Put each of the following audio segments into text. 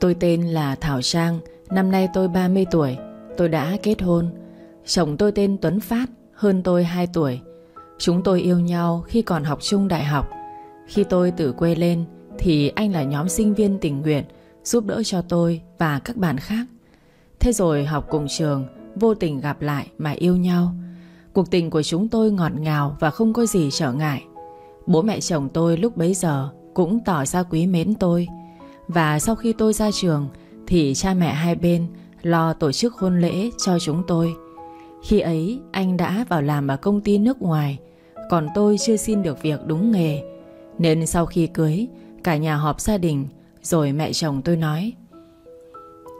Tôi tên là Thảo sang năm nay tôi 30 tuổi, tôi đã kết hôn. Chồng tôi tên Tuấn Phát, hơn tôi 2 tuổi. Chúng tôi yêu nhau khi còn học chung đại học. Khi tôi từ quê lên thì anh là nhóm sinh viên tình nguyện giúp đỡ cho tôi và các bạn khác. Thế rồi học cùng trường, vô tình gặp lại mà yêu nhau. Cuộc tình của chúng tôi ngọt ngào và không có gì trở ngại. Bố mẹ chồng tôi lúc bấy giờ cũng tỏ ra quý mến tôi – và sau khi tôi ra trường Thì cha mẹ hai bên Lo tổ chức hôn lễ cho chúng tôi Khi ấy anh đã vào làm ở công ty nước ngoài Còn tôi chưa xin được việc đúng nghề Nên sau khi cưới Cả nhà họp gia đình Rồi mẹ chồng tôi nói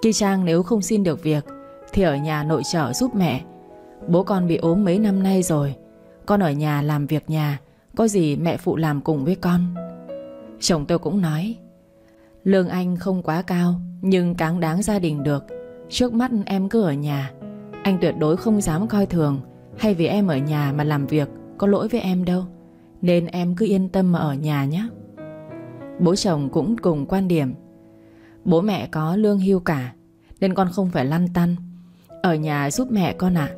Ki Trang nếu không xin được việc Thì ở nhà nội trợ giúp mẹ Bố con bị ốm mấy năm nay rồi Con ở nhà làm việc nhà Có gì mẹ phụ làm cùng với con Chồng tôi cũng nói Lương anh không quá cao Nhưng cáng đáng gia đình được Trước mắt em cứ ở nhà Anh tuyệt đối không dám coi thường Hay vì em ở nhà mà làm việc Có lỗi với em đâu Nên em cứ yên tâm mà ở nhà nhé Bố chồng cũng cùng quan điểm Bố mẹ có lương hưu cả Nên con không phải lăn tăn Ở nhà giúp mẹ con ạ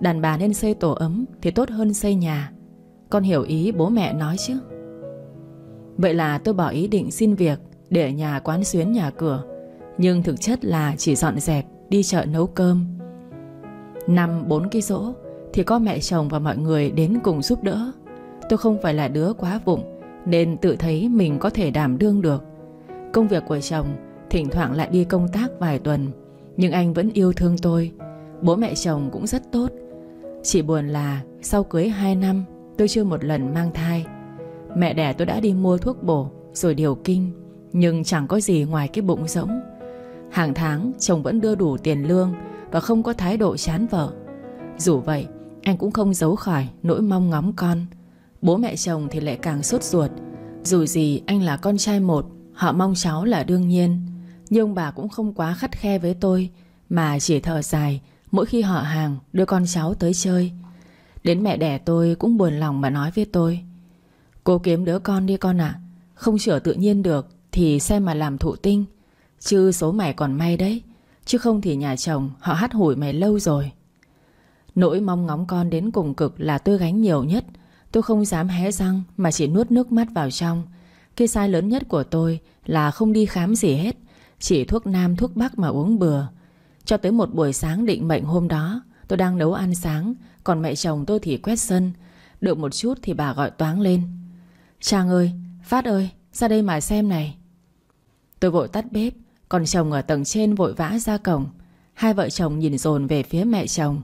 Đàn bà nên xây tổ ấm Thì tốt hơn xây nhà Con hiểu ý bố mẹ nói chứ Vậy là tôi bỏ ý định xin việc để nhà quán xuyến nhà cửa Nhưng thực chất là chỉ dọn dẹp Đi chợ nấu cơm Năm bốn cái rỗ Thì có mẹ chồng và mọi người đến cùng giúp đỡ Tôi không phải là đứa quá vụng Nên tự thấy mình có thể đảm đương được Công việc của chồng Thỉnh thoảng lại đi công tác vài tuần Nhưng anh vẫn yêu thương tôi Bố mẹ chồng cũng rất tốt Chỉ buồn là sau cưới 2 năm Tôi chưa một lần mang thai Mẹ đẻ tôi đã đi mua thuốc bổ Rồi điều kinh nhưng chẳng có gì ngoài cái bụng rỗng Hàng tháng chồng vẫn đưa đủ tiền lương Và không có thái độ chán vợ Dù vậy anh cũng không giấu khỏi nỗi mong ngóng con Bố mẹ chồng thì lại càng sốt ruột Dù gì anh là con trai một Họ mong cháu là đương nhiên Nhưng bà cũng không quá khắt khe với tôi Mà chỉ thở dài Mỗi khi họ hàng đưa con cháu tới chơi Đến mẹ đẻ tôi cũng buồn lòng mà nói với tôi Cô kiếm đứa con đi con ạ Không sửa tự nhiên được thì xem mà làm thụ tinh Chứ số mày còn may đấy Chứ không thì nhà chồng họ hát hủi mày lâu rồi Nỗi mong ngóng con đến cùng cực là tôi gánh nhiều nhất Tôi không dám hé răng mà chỉ nuốt nước mắt vào trong Cái sai lớn nhất của tôi là không đi khám gì hết Chỉ thuốc nam thuốc bắc mà uống bừa Cho tới một buổi sáng định mệnh hôm đó Tôi đang nấu ăn sáng Còn mẹ chồng tôi thì quét sân Được một chút thì bà gọi toáng lên Trang ơi, Phát ơi, ra đây mà xem này Tôi vội tắt bếp Còn chồng ở tầng trên vội vã ra cổng Hai vợ chồng nhìn dồn về phía mẹ chồng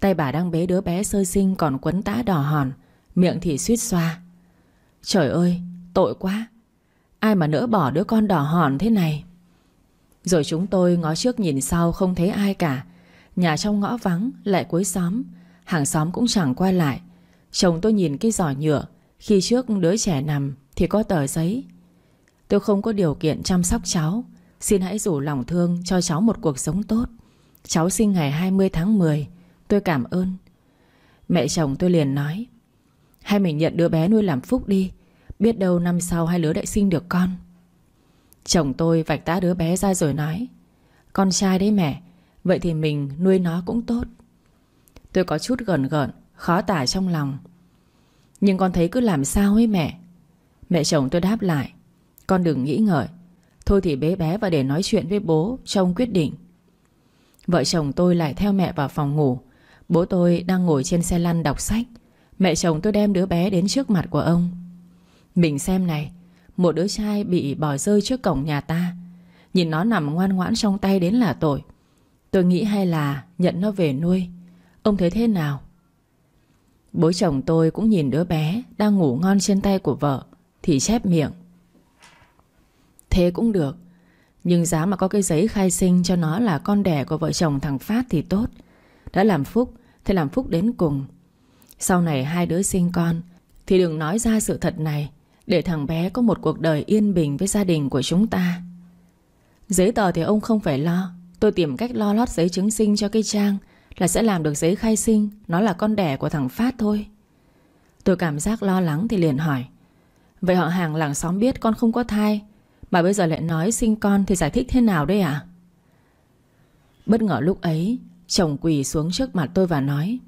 Tay bà đang bế đứa bé sơ sinh Còn quấn tã đỏ hòn Miệng thì suýt xoa Trời ơi tội quá Ai mà nỡ bỏ đứa con đỏ hòn thế này Rồi chúng tôi ngó trước nhìn sau Không thấy ai cả Nhà trong ngõ vắng lại cuối xóm Hàng xóm cũng chẳng qua lại Chồng tôi nhìn cái giỏ nhựa Khi trước đứa trẻ nằm Thì có tờ giấy Tôi không có điều kiện chăm sóc cháu Xin hãy rủ lòng thương cho cháu một cuộc sống tốt Cháu sinh ngày 20 tháng 10 Tôi cảm ơn Mẹ chồng tôi liền nói Hay mình nhận đứa bé nuôi làm phúc đi Biết đâu năm sau hai đứa đại sinh được con Chồng tôi vạch tã đứa bé ra rồi nói Con trai đấy mẹ Vậy thì mình nuôi nó cũng tốt Tôi có chút gần gợn Khó tả trong lòng Nhưng con thấy cứ làm sao ấy mẹ Mẹ chồng tôi đáp lại con đừng nghĩ ngợi Thôi thì bé bé và để nói chuyện với bố Trông quyết định Vợ chồng tôi lại theo mẹ vào phòng ngủ Bố tôi đang ngồi trên xe lăn đọc sách Mẹ chồng tôi đem đứa bé đến trước mặt của ông Mình xem này Một đứa trai bị bỏ rơi trước cổng nhà ta Nhìn nó nằm ngoan ngoãn trong tay đến là tội Tôi nghĩ hay là nhận nó về nuôi Ông thấy thế nào? Bố chồng tôi cũng nhìn đứa bé Đang ngủ ngon trên tay của vợ Thì chép miệng Thế cũng được Nhưng giá mà có cái giấy khai sinh cho nó là con đẻ của vợ chồng thằng Phát thì tốt Đã làm phúc Thì làm phúc đến cùng Sau này hai đứa sinh con Thì đừng nói ra sự thật này Để thằng bé có một cuộc đời yên bình với gia đình của chúng ta Giấy tờ thì ông không phải lo Tôi tìm cách lo lót giấy chứng sinh cho cái Trang Là sẽ làm được giấy khai sinh Nó là con đẻ của thằng Phát thôi Tôi cảm giác lo lắng thì liền hỏi Vậy họ hàng làng xóm biết con không có thai mà bây giờ lại nói sinh con thì giải thích thế nào đây ạ à? Bất ngờ lúc ấy Chồng quỳ xuống trước mặt tôi và nói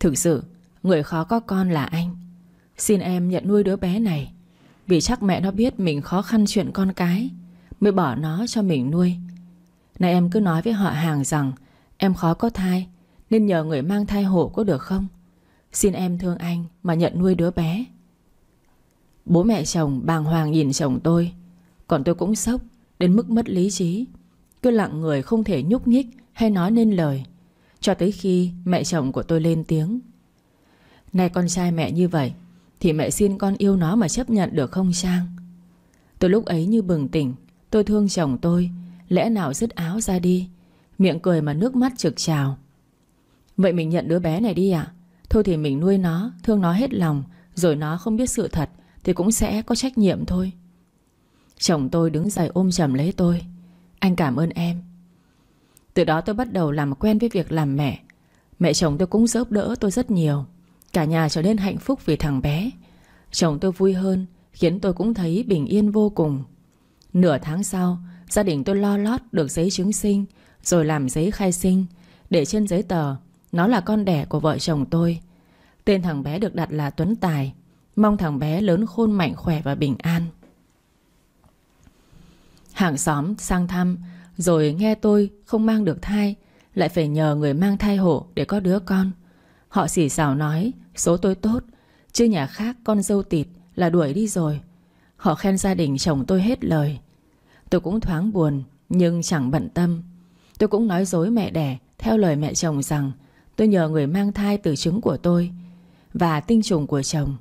Thực sự Người khó có con là anh Xin em nhận nuôi đứa bé này Vì chắc mẹ nó biết mình khó khăn chuyện con cái Mới bỏ nó cho mình nuôi Này em cứ nói với họ hàng rằng Em khó có thai Nên nhờ người mang thai hộ có được không Xin em thương anh mà nhận nuôi đứa bé Bố mẹ chồng bàng hoàng nhìn chồng tôi còn tôi cũng sốc Đến mức mất lý trí Cứ lặng người không thể nhúc nhích Hay nói nên lời Cho tới khi mẹ chồng của tôi lên tiếng Này con trai mẹ như vậy Thì mẹ xin con yêu nó mà chấp nhận được không Trang Tôi lúc ấy như bừng tỉnh Tôi thương chồng tôi Lẽ nào dứt áo ra đi Miệng cười mà nước mắt trực trào Vậy mình nhận đứa bé này đi ạ Thôi thì mình nuôi nó, thương nó hết lòng Rồi nó không biết sự thật Thì cũng sẽ có trách nhiệm thôi Chồng tôi đứng dậy ôm chầm lấy tôi Anh cảm ơn em Từ đó tôi bắt đầu làm quen với việc làm mẹ Mẹ chồng tôi cũng giúp đỡ tôi rất nhiều Cả nhà trở nên hạnh phúc vì thằng bé Chồng tôi vui hơn Khiến tôi cũng thấy bình yên vô cùng Nửa tháng sau Gia đình tôi lo lót được giấy chứng sinh Rồi làm giấy khai sinh Để trên giấy tờ Nó là con đẻ của vợ chồng tôi Tên thằng bé được đặt là Tuấn Tài Mong thằng bé lớn khôn mạnh khỏe và bình an Hàng xóm sang thăm Rồi nghe tôi không mang được thai Lại phải nhờ người mang thai hộ để có đứa con Họ xỉ xào nói Số tôi tốt Chứ nhà khác con dâu tịt là đuổi đi rồi Họ khen gia đình chồng tôi hết lời Tôi cũng thoáng buồn Nhưng chẳng bận tâm Tôi cũng nói dối mẹ đẻ Theo lời mẹ chồng rằng Tôi nhờ người mang thai từ trứng của tôi Và tinh trùng của chồng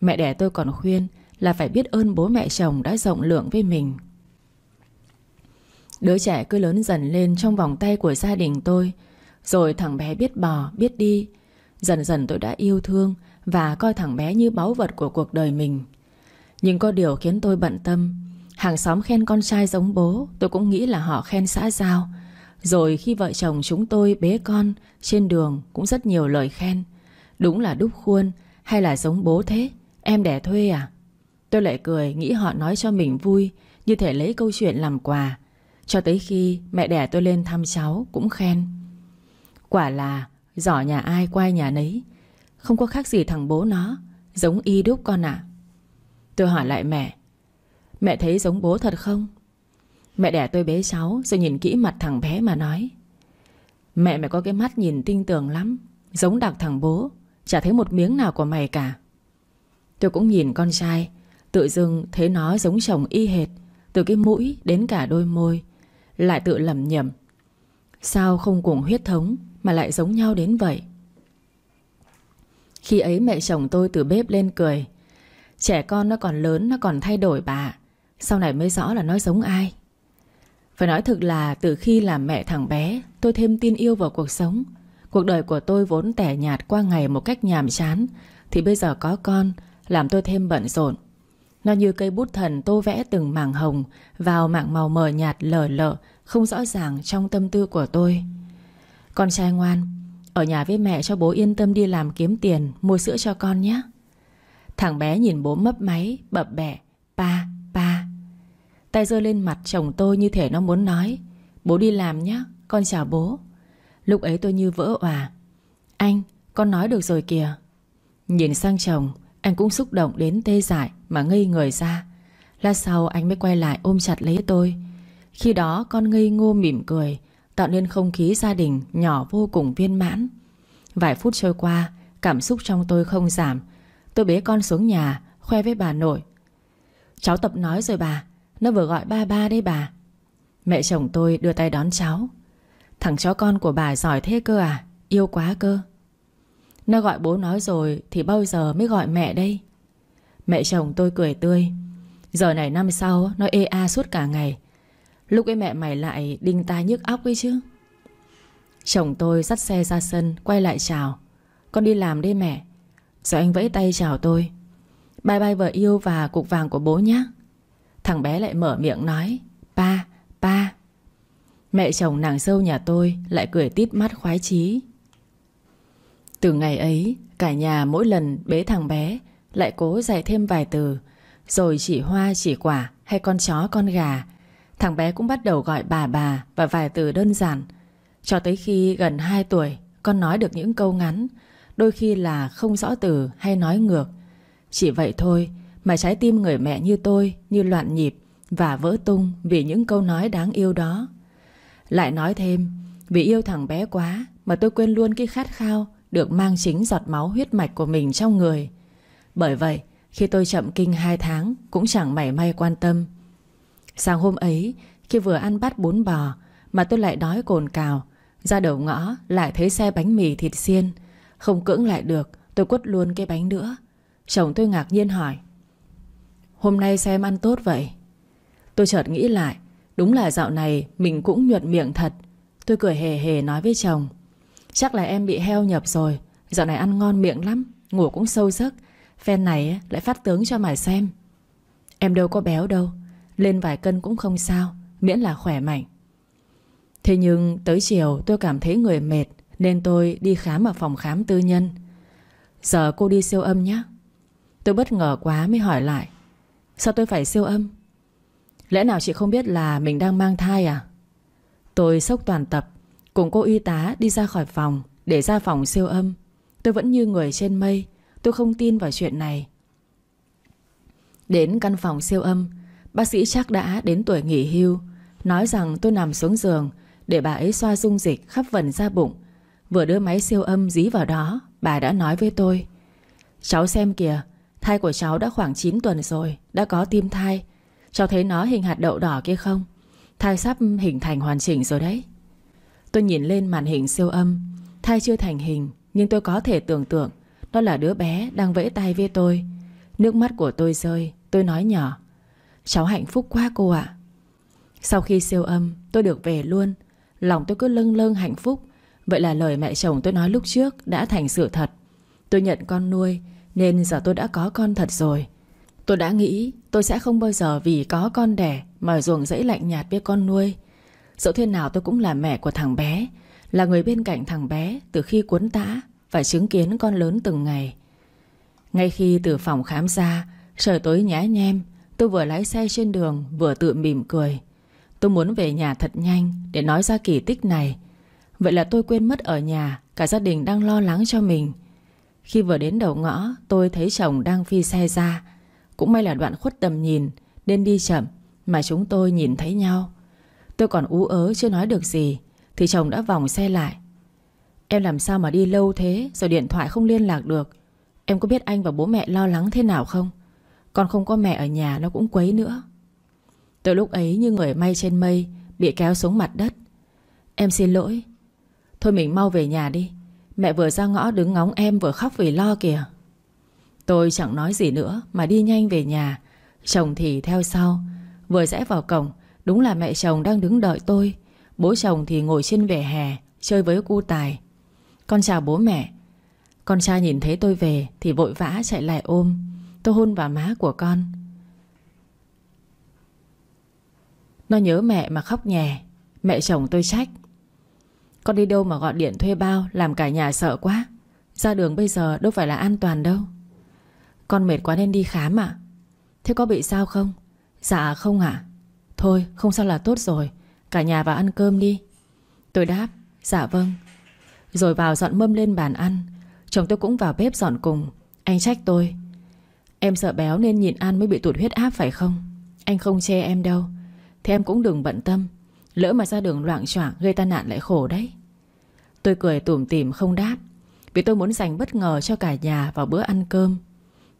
Mẹ đẻ tôi còn khuyên Là phải biết ơn bố mẹ chồng đã rộng lượng với mình Đứa trẻ cứ lớn dần lên trong vòng tay của gia đình tôi Rồi thằng bé biết bò, biết đi Dần dần tôi đã yêu thương Và coi thằng bé như báu vật của cuộc đời mình Nhưng có điều khiến tôi bận tâm Hàng xóm khen con trai giống bố Tôi cũng nghĩ là họ khen xã giao Rồi khi vợ chồng chúng tôi bế con Trên đường cũng rất nhiều lời khen Đúng là đúc khuôn Hay là giống bố thế Em đẻ thuê à Tôi lại cười nghĩ họ nói cho mình vui Như thể lấy câu chuyện làm quà cho tới khi mẹ đẻ tôi lên thăm cháu cũng khen Quả là giỏ nhà ai quay nhà nấy Không có khác gì thằng bố nó Giống y đúc con ạ à. Tôi hỏi lại mẹ Mẹ thấy giống bố thật không? Mẹ đẻ tôi bế cháu rồi nhìn kỹ mặt thằng bé mà nói Mẹ mày có cái mắt nhìn tinh tường lắm Giống đặc thằng bố Chả thấy một miếng nào của mày cả Tôi cũng nhìn con trai Tự dưng thấy nó giống chồng y hệt Từ cái mũi đến cả đôi môi lại tự lầm nhầm Sao không cùng huyết thống Mà lại giống nhau đến vậy Khi ấy mẹ chồng tôi từ bếp lên cười Trẻ con nó còn lớn Nó còn thay đổi bà Sau này mới rõ là nó giống ai Phải nói thực là từ khi làm mẹ thằng bé Tôi thêm tin yêu vào cuộc sống Cuộc đời của tôi vốn tẻ nhạt qua ngày một cách nhàm chán Thì bây giờ có con Làm tôi thêm bận rộn Nó như cây bút thần tô vẽ từng mảng hồng Vào mảng màu mờ nhạt lờ lờ không rõ ràng trong tâm tư của tôi Con trai ngoan Ở nhà với mẹ cho bố yên tâm đi làm kiếm tiền Mua sữa cho con nhé Thằng bé nhìn bố mấp máy Bập bẹ Pa, pa Tay rơi lên mặt chồng tôi như thể nó muốn nói Bố đi làm nhé Con chào bố Lúc ấy tôi như vỡ òa Anh, con nói được rồi kìa Nhìn sang chồng Anh cũng xúc động đến tê dại Mà ngây người ra Lát sau anh mới quay lại ôm chặt lấy tôi khi đó con ngây ngô mỉm cười Tạo nên không khí gia đình nhỏ vô cùng viên mãn Vài phút trôi qua Cảm xúc trong tôi không giảm Tôi bế con xuống nhà Khoe với bà nội Cháu tập nói rồi bà Nó vừa gọi ba ba đấy bà Mẹ chồng tôi đưa tay đón cháu Thằng chó con của bà giỏi thế cơ à Yêu quá cơ Nó gọi bố nói rồi Thì bao giờ mới gọi mẹ đây Mẹ chồng tôi cười tươi Giờ này năm sau nó ê a suốt cả ngày Lúc ấy mẹ mày lại đinh tai nhức óc ấy chứ Chồng tôi dắt xe ra sân Quay lại chào Con đi làm đi mẹ Rồi anh vẫy tay chào tôi Bye bye vợ yêu và cục vàng của bố nhé Thằng bé lại mở miệng nói Ba, ba Mẹ chồng nàng sâu nhà tôi Lại cười tít mắt khoái chí Từ ngày ấy Cả nhà mỗi lần bế thằng bé Lại cố dạy thêm vài từ Rồi chỉ hoa chỉ quả Hay con chó con gà Thằng bé cũng bắt đầu gọi bà bà và vài từ đơn giản. Cho tới khi gần 2 tuổi, con nói được những câu ngắn, đôi khi là không rõ từ hay nói ngược. Chỉ vậy thôi mà trái tim người mẹ như tôi như loạn nhịp và vỡ tung vì những câu nói đáng yêu đó. Lại nói thêm, vì yêu thằng bé quá mà tôi quên luôn cái khát khao được mang chính giọt máu huyết mạch của mình trong người. Bởi vậy, khi tôi chậm kinh 2 tháng cũng chẳng mảy may quan tâm. Sáng hôm ấy Khi vừa ăn bát bún bò Mà tôi lại đói cồn cào Ra đầu ngõ lại thấy xe bánh mì thịt xiên Không cưỡng lại được Tôi quất luôn cái bánh nữa Chồng tôi ngạc nhiên hỏi Hôm nay sao em ăn tốt vậy Tôi chợt nghĩ lại Đúng là dạo này mình cũng nhuận miệng thật Tôi cười hề hề nói với chồng Chắc là em bị heo nhập rồi Dạo này ăn ngon miệng lắm Ngủ cũng sâu giấc Phen này lại phát tướng cho mày xem Em đâu có béo đâu lên vài cân cũng không sao Miễn là khỏe mạnh Thế nhưng tới chiều tôi cảm thấy người mệt Nên tôi đi khám ở phòng khám tư nhân Giờ cô đi siêu âm nhé Tôi bất ngờ quá mới hỏi lại Sao tôi phải siêu âm Lẽ nào chị không biết là mình đang mang thai à Tôi sốc toàn tập Cùng cô y tá đi ra khỏi phòng Để ra phòng siêu âm Tôi vẫn như người trên mây Tôi không tin vào chuyện này Đến căn phòng siêu âm Bác sĩ chắc đã đến tuổi nghỉ hưu Nói rằng tôi nằm xuống giường Để bà ấy xoa dung dịch khắp vần da bụng Vừa đưa máy siêu âm dí vào đó Bà đã nói với tôi Cháu xem kìa Thai của cháu đã khoảng 9 tuần rồi Đã có tim thai Cháu thấy nó hình hạt đậu đỏ kia không Thai sắp hình thành hoàn chỉnh rồi đấy Tôi nhìn lên màn hình siêu âm Thai chưa thành hình Nhưng tôi có thể tưởng tượng Đó là đứa bé đang vẫy tay với tôi Nước mắt của tôi rơi Tôi nói nhỏ Cháu hạnh phúc quá cô ạ Sau khi siêu âm tôi được về luôn Lòng tôi cứ lâng lâng hạnh phúc Vậy là lời mẹ chồng tôi nói lúc trước đã thành sự thật Tôi nhận con nuôi Nên giờ tôi đã có con thật rồi Tôi đã nghĩ tôi sẽ không bao giờ vì có con đẻ Mà ruồng dẫy lạnh nhạt với con nuôi Dẫu thế nào tôi cũng là mẹ của thằng bé Là người bên cạnh thằng bé Từ khi cuốn tã phải chứng kiến con lớn từng ngày Ngay khi từ phòng khám ra Trời tối nhá nhem Tôi vừa lái xe trên đường Vừa tự mỉm cười Tôi muốn về nhà thật nhanh Để nói ra kỳ tích này Vậy là tôi quên mất ở nhà Cả gia đình đang lo lắng cho mình Khi vừa đến đầu ngõ Tôi thấy chồng đang phi xe ra Cũng may là đoạn khuất tầm nhìn Nên đi chậm Mà chúng tôi nhìn thấy nhau Tôi còn ú ớ chưa nói được gì Thì chồng đã vòng xe lại Em làm sao mà đi lâu thế Rồi điện thoại không liên lạc được Em có biết anh và bố mẹ lo lắng thế nào không con không có mẹ ở nhà nó cũng quấy nữa Từ lúc ấy như người may trên mây Bị kéo xuống mặt đất Em xin lỗi Thôi mình mau về nhà đi Mẹ vừa ra ngõ đứng ngóng em vừa khóc vì lo kìa Tôi chẳng nói gì nữa Mà đi nhanh về nhà Chồng thì theo sau Vừa rẽ vào cổng Đúng là mẹ chồng đang đứng đợi tôi Bố chồng thì ngồi trên vẻ hè Chơi với cu tài Con chào bố mẹ Con trai nhìn thấy tôi về Thì vội vã chạy lại ôm Tôi hôn vào má của con Nó nhớ mẹ mà khóc nhè Mẹ chồng tôi trách Con đi đâu mà gọi điện thuê bao Làm cả nhà sợ quá Ra đường bây giờ đâu phải là an toàn đâu Con mệt quá nên đi khám ạ Thế có bị sao không Dạ không ạ Thôi không sao là tốt rồi Cả nhà vào ăn cơm đi Tôi đáp Dạ vâng Rồi vào dọn mâm lên bàn ăn Chồng tôi cũng vào bếp dọn cùng Anh trách tôi Em sợ béo nên nhìn ăn mới bị tụt huyết áp phải không Anh không che em đâu Thế em cũng đừng bận tâm Lỡ mà ra đường loạn choạng gây tai nạn lại khổ đấy Tôi cười tủm tỉm không đáp Vì tôi muốn dành bất ngờ cho cả nhà vào bữa ăn cơm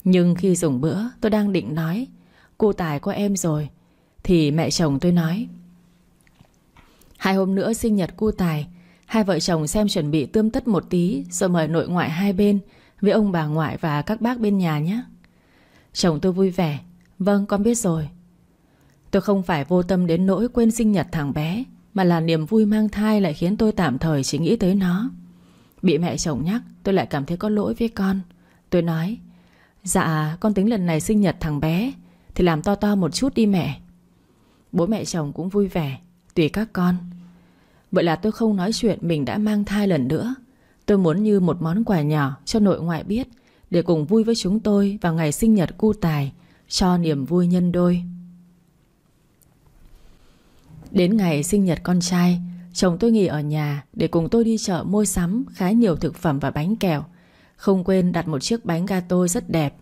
Nhưng khi dùng bữa tôi đang định nói Cô tài của em rồi Thì mẹ chồng tôi nói Hai hôm nữa sinh nhật cu tài Hai vợ chồng xem chuẩn bị tươm tất một tí Rồi mời nội ngoại hai bên Với ông bà ngoại và các bác bên nhà nhé Chồng tôi vui vẻ Vâng con biết rồi Tôi không phải vô tâm đến nỗi quên sinh nhật thằng bé Mà là niềm vui mang thai lại khiến tôi tạm thời chỉ nghĩ tới nó Bị mẹ chồng nhắc tôi lại cảm thấy có lỗi với con Tôi nói Dạ con tính lần này sinh nhật thằng bé Thì làm to to một chút đi mẹ Bố mẹ chồng cũng vui vẻ Tùy các con Vậy là tôi không nói chuyện mình đã mang thai lần nữa Tôi muốn như một món quà nhỏ cho nội ngoại biết để cùng vui với chúng tôi vào ngày sinh nhật cu tài cho niềm vui nhân đôi. Đến ngày sinh nhật con trai, chồng tôi nghỉ ở nhà để cùng tôi đi chợ mua sắm khá nhiều thực phẩm và bánh kẹo, không quên đặt một chiếc bánh gato rất đẹp.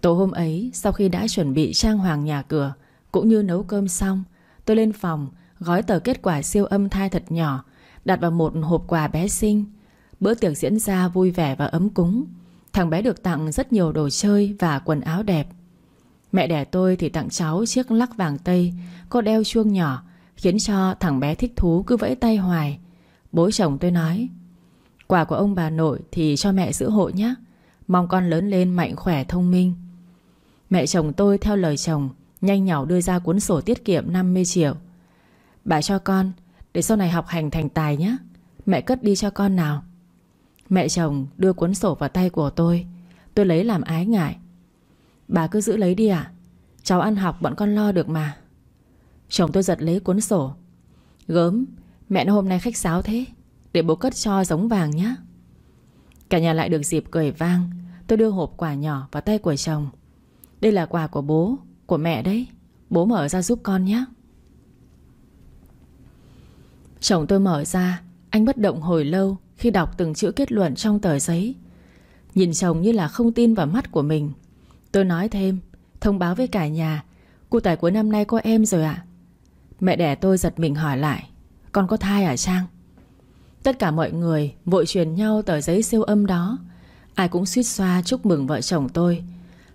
Tối hôm ấy, sau khi đã chuẩn bị trang hoàng nhà cửa cũng như nấu cơm xong, tôi lên phòng gói tờ kết quả siêu âm thai thật nhỏ, đặt vào một hộp quà bé xinh. Bữa tiệc diễn ra vui vẻ và ấm cúng. Thằng bé được tặng rất nhiều đồ chơi và quần áo đẹp Mẹ đẻ tôi thì tặng cháu chiếc lắc vàng tây Có đeo chuông nhỏ Khiến cho thằng bé thích thú cứ vẫy tay hoài Bố chồng tôi nói Quà của ông bà nội thì cho mẹ giữ hộ nhé Mong con lớn lên mạnh khỏe thông minh Mẹ chồng tôi theo lời chồng Nhanh nhỏ đưa ra cuốn sổ tiết kiệm 50 triệu Bà cho con Để sau này học hành thành tài nhé Mẹ cất đi cho con nào Mẹ chồng đưa cuốn sổ vào tay của tôi Tôi lấy làm ái ngại Bà cứ giữ lấy đi à Cháu ăn học bọn con lo được mà Chồng tôi giật lấy cuốn sổ Gớm Mẹ nó hôm nay khách sáo thế Để bố cất cho giống vàng nhé Cả nhà lại được dịp cười vang Tôi đưa hộp quà nhỏ vào tay của chồng Đây là quà của bố Của mẹ đấy Bố mở ra giúp con nhé Chồng tôi mở ra Anh bất động hồi lâu khi đọc từng chữ kết luận trong tờ giấy Nhìn chồng như là không tin vào mắt của mình Tôi nói thêm Thông báo với cả nhà cô tải cuối năm nay có em rồi ạ Mẹ đẻ tôi giật mình hỏi lại Con có thai à Trang Tất cả mọi người vội truyền nhau tờ giấy siêu âm đó Ai cũng suýt xoa chúc mừng vợ chồng tôi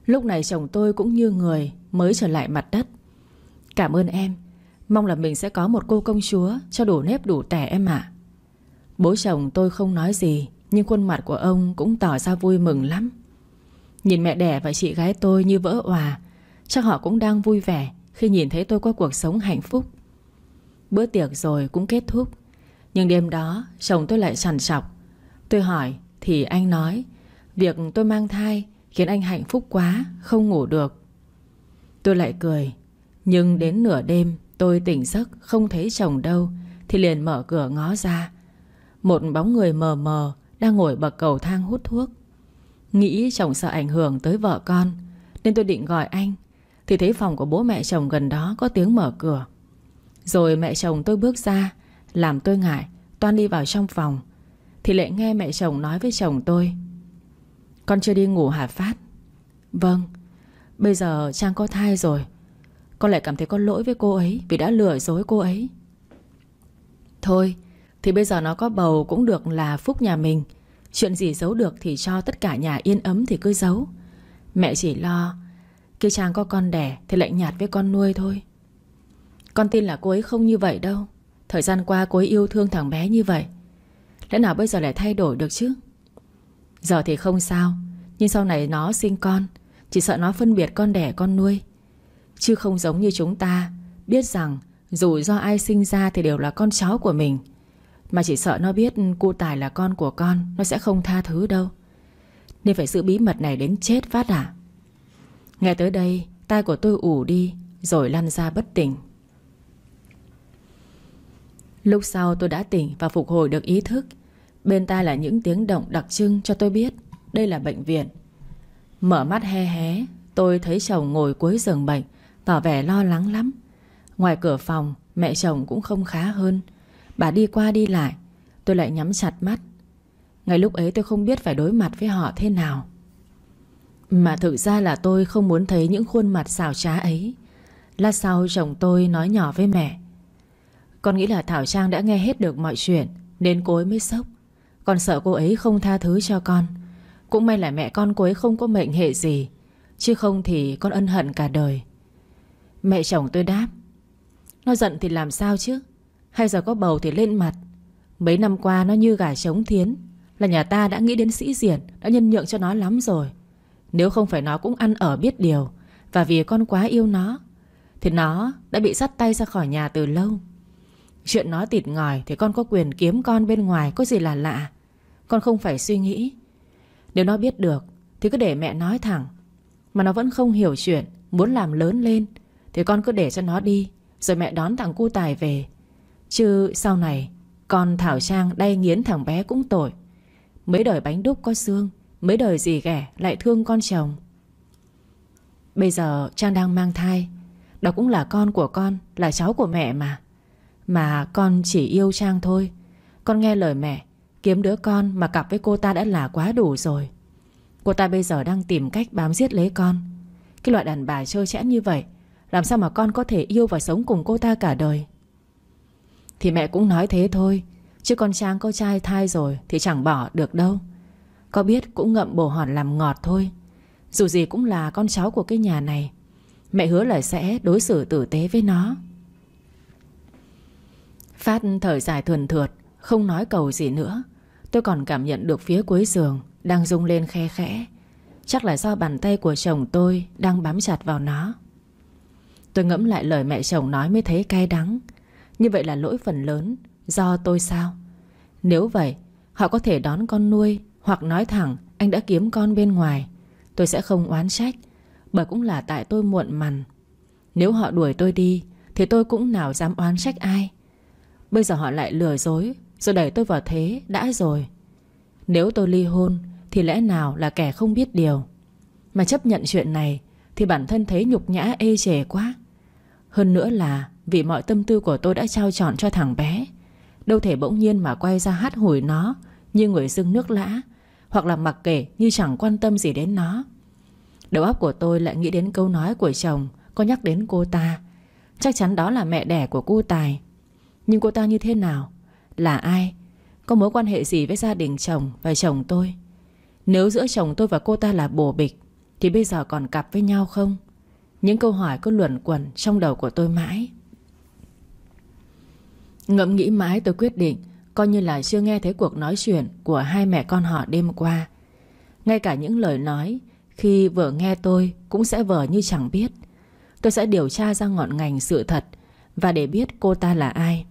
Lúc này chồng tôi cũng như người Mới trở lại mặt đất Cảm ơn em Mong là mình sẽ có một cô công chúa Cho đủ nếp đủ tẻ em ạ à. Bố chồng tôi không nói gì Nhưng khuôn mặt của ông cũng tỏ ra vui mừng lắm Nhìn mẹ đẻ và chị gái tôi như vỡ hòa Chắc họ cũng đang vui vẻ Khi nhìn thấy tôi có cuộc sống hạnh phúc Bữa tiệc rồi cũng kết thúc Nhưng đêm đó chồng tôi lại sằn sọc Tôi hỏi thì anh nói Việc tôi mang thai Khiến anh hạnh phúc quá Không ngủ được Tôi lại cười Nhưng đến nửa đêm tôi tỉnh giấc Không thấy chồng đâu Thì liền mở cửa ngó ra một bóng người mờ mờ Đang ngồi bậc cầu thang hút thuốc Nghĩ chồng sợ ảnh hưởng tới vợ con Nên tôi định gọi anh Thì thấy phòng của bố mẹ chồng gần đó Có tiếng mở cửa Rồi mẹ chồng tôi bước ra Làm tôi ngại Toan đi vào trong phòng Thì lại nghe mẹ chồng nói với chồng tôi Con chưa đi ngủ hả Phát Vâng Bây giờ Trang có thai rồi Con lại cảm thấy có lỗi với cô ấy Vì đã lừa dối cô ấy Thôi thì bây giờ nó có bầu cũng được là phúc nhà mình Chuyện gì giấu được thì cho tất cả nhà yên ấm thì cứ giấu Mẹ chỉ lo Khi chàng có con đẻ thì lạnh nhạt với con nuôi thôi Con tin là cô ấy không như vậy đâu Thời gian qua cô ấy yêu thương thằng bé như vậy Lẽ nào bây giờ lại thay đổi được chứ Giờ thì không sao Nhưng sau này nó sinh con Chỉ sợ nó phân biệt con đẻ con nuôi Chứ không giống như chúng ta Biết rằng dù do ai sinh ra thì đều là con chó của mình mà chỉ sợ nó biết cu tài là con của con Nó sẽ không tha thứ đâu Nên phải giữ bí mật này đến chết phát à Nghe tới đây Tai của tôi ủ đi Rồi lăn ra bất tỉnh Lúc sau tôi đã tỉnh và phục hồi được ý thức Bên tai là những tiếng động đặc trưng cho tôi biết Đây là bệnh viện Mở mắt he hé Tôi thấy chồng ngồi cuối giường bệnh Tỏ vẻ lo lắng lắm Ngoài cửa phòng Mẹ chồng cũng không khá hơn Bà đi qua đi lại Tôi lại nhắm chặt mắt Ngày lúc ấy tôi không biết phải đối mặt với họ thế nào Mà thực ra là tôi không muốn thấy những khuôn mặt xào trá ấy Lát sau chồng tôi nói nhỏ với mẹ Con nghĩ là Thảo Trang đã nghe hết được mọi chuyện đến cô ấy mới sốc Con sợ cô ấy không tha thứ cho con Cũng may là mẹ con cô ấy không có mệnh hệ gì Chứ không thì con ân hận cả đời Mẹ chồng tôi đáp Nó giận thì làm sao chứ hay giờ có bầu thì lên mặt Mấy năm qua nó như gà trống thiến Là nhà ta đã nghĩ đến sĩ diện Đã nhân nhượng cho nó lắm rồi Nếu không phải nó cũng ăn ở biết điều Và vì con quá yêu nó Thì nó đã bị sắt tay ra khỏi nhà từ lâu Chuyện nó tịt ngòi Thì con có quyền kiếm con bên ngoài Có gì là lạ Con không phải suy nghĩ Nếu nó biết được Thì cứ để mẹ nói thẳng Mà nó vẫn không hiểu chuyện Muốn làm lớn lên Thì con cứ để cho nó đi Rồi mẹ đón thằng cu tài về Chứ sau này Con Thảo Trang đay nghiến thằng bé cũng tội Mấy đời bánh đúc có xương Mấy đời gì ghẻ lại thương con chồng Bây giờ Trang đang mang thai Đó cũng là con của con Là cháu của mẹ mà Mà con chỉ yêu Trang thôi Con nghe lời mẹ Kiếm đứa con mà cặp với cô ta đã là quá đủ rồi Cô ta bây giờ đang tìm cách bám giết lấy con Cái loại đàn bà chơi chẽn như vậy Làm sao mà con có thể yêu và sống cùng cô ta cả đời thì mẹ cũng nói thế thôi Chứ con Trang có trai thai rồi Thì chẳng bỏ được đâu Có biết cũng ngậm bồ hòn làm ngọt thôi Dù gì cũng là con cháu của cái nhà này Mẹ hứa là sẽ đối xử tử tế với nó Phát thở dài thuần thượt Không nói cầu gì nữa Tôi còn cảm nhận được phía cuối giường Đang rung lên khe khẽ Chắc là do bàn tay của chồng tôi Đang bám chặt vào nó Tôi ngẫm lại lời mẹ chồng nói mới thấy cay đắng như vậy là lỗi phần lớn Do tôi sao Nếu vậy họ có thể đón con nuôi Hoặc nói thẳng anh đã kiếm con bên ngoài Tôi sẽ không oán trách Bởi cũng là tại tôi muộn mằn Nếu họ đuổi tôi đi Thì tôi cũng nào dám oán trách ai Bây giờ họ lại lừa dối Rồi đẩy tôi vào thế đã rồi Nếu tôi ly hôn Thì lẽ nào là kẻ không biết điều Mà chấp nhận chuyện này Thì bản thân thấy nhục nhã ê chề quá Hơn nữa là vì mọi tâm tư của tôi đã trao trọn cho thằng bé Đâu thể bỗng nhiên mà quay ra hát hủi nó Như người dưng nước lã Hoặc là mặc kệ như chẳng quan tâm gì đến nó Đầu óc của tôi lại nghĩ đến câu nói của chồng Có nhắc đến cô ta Chắc chắn đó là mẹ đẻ của cô Tài Nhưng cô ta như thế nào Là ai Có mối quan hệ gì với gia đình chồng và chồng tôi Nếu giữa chồng tôi và cô ta là bồ bịch Thì bây giờ còn cặp với nhau không Những câu hỏi cứ luẩn quẩn trong đầu của tôi mãi Ngẫm nghĩ mãi tôi quyết định Coi như là chưa nghe thấy cuộc nói chuyện Của hai mẹ con họ đêm qua Ngay cả những lời nói Khi vợ nghe tôi cũng sẽ vờ như chẳng biết Tôi sẽ điều tra ra ngọn ngành sự thật Và để biết cô ta là ai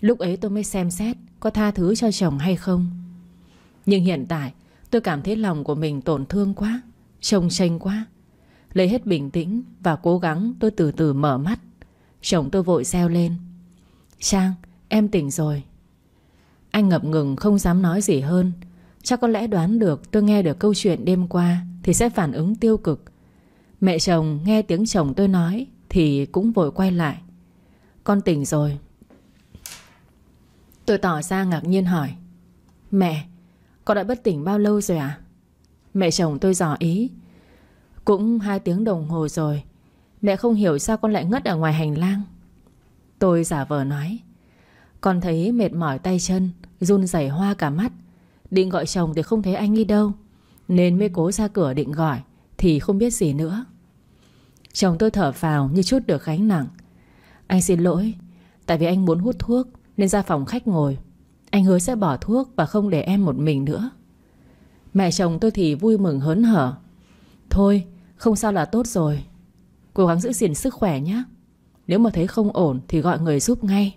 Lúc ấy tôi mới xem xét Có tha thứ cho chồng hay không Nhưng hiện tại Tôi cảm thấy lòng của mình tổn thương quá Trông tranh quá Lấy hết bình tĩnh và cố gắng tôi từ từ mở mắt Chồng tôi vội reo lên Trang Em tỉnh rồi Anh ngập ngừng không dám nói gì hơn Chắc có lẽ đoán được tôi nghe được câu chuyện đêm qua Thì sẽ phản ứng tiêu cực Mẹ chồng nghe tiếng chồng tôi nói Thì cũng vội quay lại Con tỉnh rồi Tôi tỏ ra ngạc nhiên hỏi Mẹ Con đã bất tỉnh bao lâu rồi à Mẹ chồng tôi dò ý Cũng hai tiếng đồng hồ rồi Mẹ không hiểu sao con lại ngất ở ngoài hành lang Tôi giả vờ nói con thấy mệt mỏi tay chân Run rẩy hoa cả mắt Định gọi chồng thì không thấy anh đi đâu Nên mới cố ra cửa định gọi Thì không biết gì nữa Chồng tôi thở vào như chút được gánh nặng Anh xin lỗi Tại vì anh muốn hút thuốc Nên ra phòng khách ngồi Anh hứa sẽ bỏ thuốc và không để em một mình nữa Mẹ chồng tôi thì vui mừng hớn hở Thôi không sao là tốt rồi Cố gắng giữ gìn sức khỏe nhé Nếu mà thấy không ổn thì gọi người giúp ngay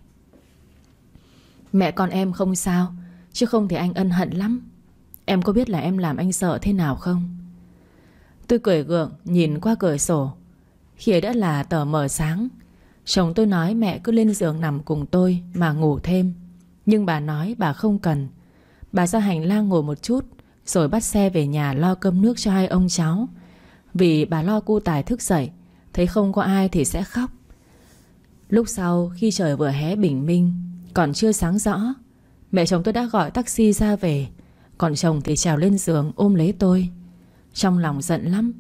Mẹ con em không sao Chứ không thì anh ân hận lắm Em có biết là em làm anh sợ thế nào không Tôi cười gượng Nhìn qua cửa sổ Khi đã là tờ mờ sáng Chồng tôi nói mẹ cứ lên giường nằm cùng tôi Mà ngủ thêm Nhưng bà nói bà không cần Bà ra hành lang ngồi một chút Rồi bắt xe về nhà lo cơm nước cho hai ông cháu Vì bà lo cu tài thức dậy Thấy không có ai thì sẽ khóc Lúc sau khi trời vừa hé bình minh còn chưa sáng rõ Mẹ chồng tôi đã gọi taxi ra về Còn chồng thì trèo lên giường ôm lấy tôi Trong lòng giận lắm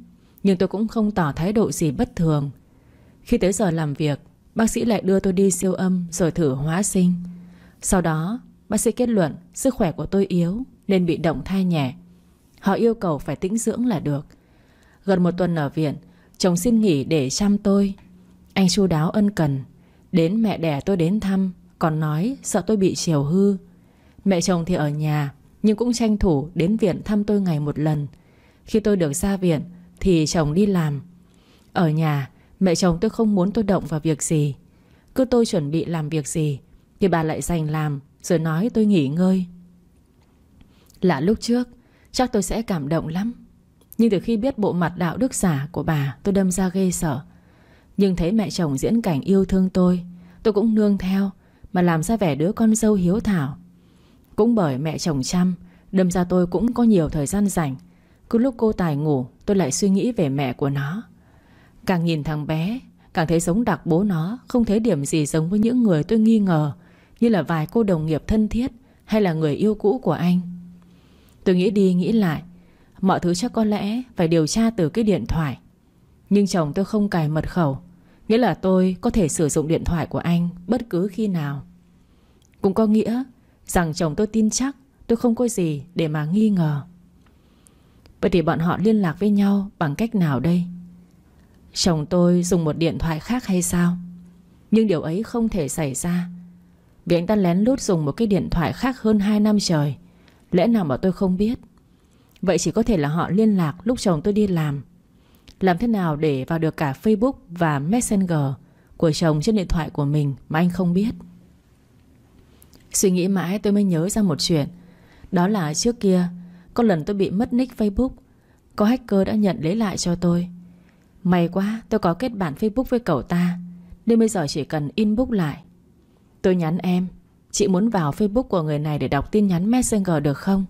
Nhưng tôi cũng không tỏ thái độ gì bất thường Khi tới giờ làm việc Bác sĩ lại đưa tôi đi siêu âm Rồi thử hóa sinh Sau đó bác sĩ kết luận Sức khỏe của tôi yếu nên bị động thai nhẹ Họ yêu cầu phải tĩnh dưỡng là được Gần một tuần ở viện Chồng xin nghỉ để chăm tôi Anh chu đáo ân cần Đến mẹ đẻ tôi đến thăm còn nói sợ tôi bị chiều hư Mẹ chồng thì ở nhà Nhưng cũng tranh thủ đến viện thăm tôi ngày một lần Khi tôi được ra viện Thì chồng đi làm Ở nhà mẹ chồng tôi không muốn tôi động vào việc gì Cứ tôi chuẩn bị làm việc gì Thì bà lại dành làm Rồi nói tôi nghỉ ngơi Là lúc trước Chắc tôi sẽ cảm động lắm Nhưng từ khi biết bộ mặt đạo đức giả của bà Tôi đâm ra ghê sợ Nhưng thấy mẹ chồng diễn cảnh yêu thương tôi Tôi cũng nương theo mà làm ra vẻ đứa con dâu hiếu thảo Cũng bởi mẹ chồng chăm Đâm ra tôi cũng có nhiều thời gian rảnh Cứ lúc cô Tài ngủ Tôi lại suy nghĩ về mẹ của nó Càng nhìn thằng bé Càng thấy giống đặc bố nó Không thấy điểm gì giống với những người tôi nghi ngờ Như là vài cô đồng nghiệp thân thiết Hay là người yêu cũ của anh Tôi nghĩ đi nghĩ lại Mọi thứ chắc có lẽ phải điều tra từ cái điện thoại Nhưng chồng tôi không cài mật khẩu Nghĩa là tôi có thể sử dụng điện thoại của anh bất cứ khi nào Cũng có nghĩa rằng chồng tôi tin chắc tôi không có gì để mà nghi ngờ Vậy thì bọn họ liên lạc với nhau bằng cách nào đây? Chồng tôi dùng một điện thoại khác hay sao? Nhưng điều ấy không thể xảy ra Vì anh ta lén lút dùng một cái điện thoại khác hơn 2 năm trời Lẽ nào mà tôi không biết Vậy chỉ có thể là họ liên lạc lúc chồng tôi đi làm làm thế nào để vào được cả Facebook và Messenger Của chồng trên điện thoại của mình Mà anh không biết Suy nghĩ mãi tôi mới nhớ ra một chuyện Đó là trước kia Có lần tôi bị mất nick Facebook Có hacker đã nhận lấy lại cho tôi May quá tôi có kết bạn Facebook với cậu ta Nên bây giờ chỉ cần inbox lại Tôi nhắn em Chị muốn vào Facebook của người này để đọc tin nhắn Messenger được không?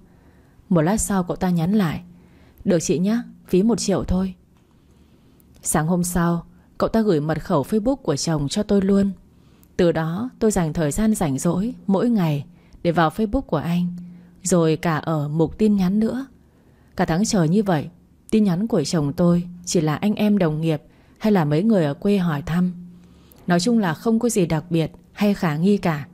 Một lát sau cậu ta nhắn lại Được chị nhé, phí một triệu thôi Sáng hôm sau Cậu ta gửi mật khẩu Facebook của chồng cho tôi luôn Từ đó tôi dành thời gian rảnh rỗi Mỗi ngày Để vào Facebook của anh Rồi cả ở mục tin nhắn nữa Cả tháng trời như vậy Tin nhắn của chồng tôi Chỉ là anh em đồng nghiệp Hay là mấy người ở quê hỏi thăm Nói chung là không có gì đặc biệt Hay khả nghi cả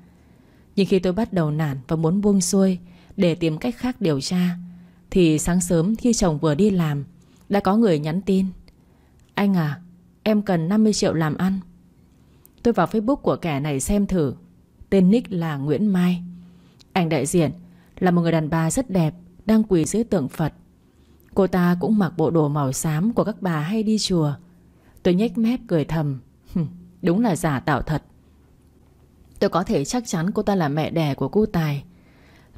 Nhưng khi tôi bắt đầu nản và muốn buông xuôi Để tìm cách khác điều tra Thì sáng sớm khi chồng vừa đi làm Đã có người nhắn tin anh à Em cần 50 triệu làm ăn Tôi vào facebook của kẻ này xem thử Tên nick là Nguyễn Mai Ảnh đại diện Là một người đàn bà rất đẹp Đang quỳ dưới tượng Phật Cô ta cũng mặc bộ đồ màu xám Của các bà hay đi chùa Tôi nhếch mép cười thầm Đúng là giả tạo thật Tôi có thể chắc chắn cô ta là mẹ đẻ của cô Tài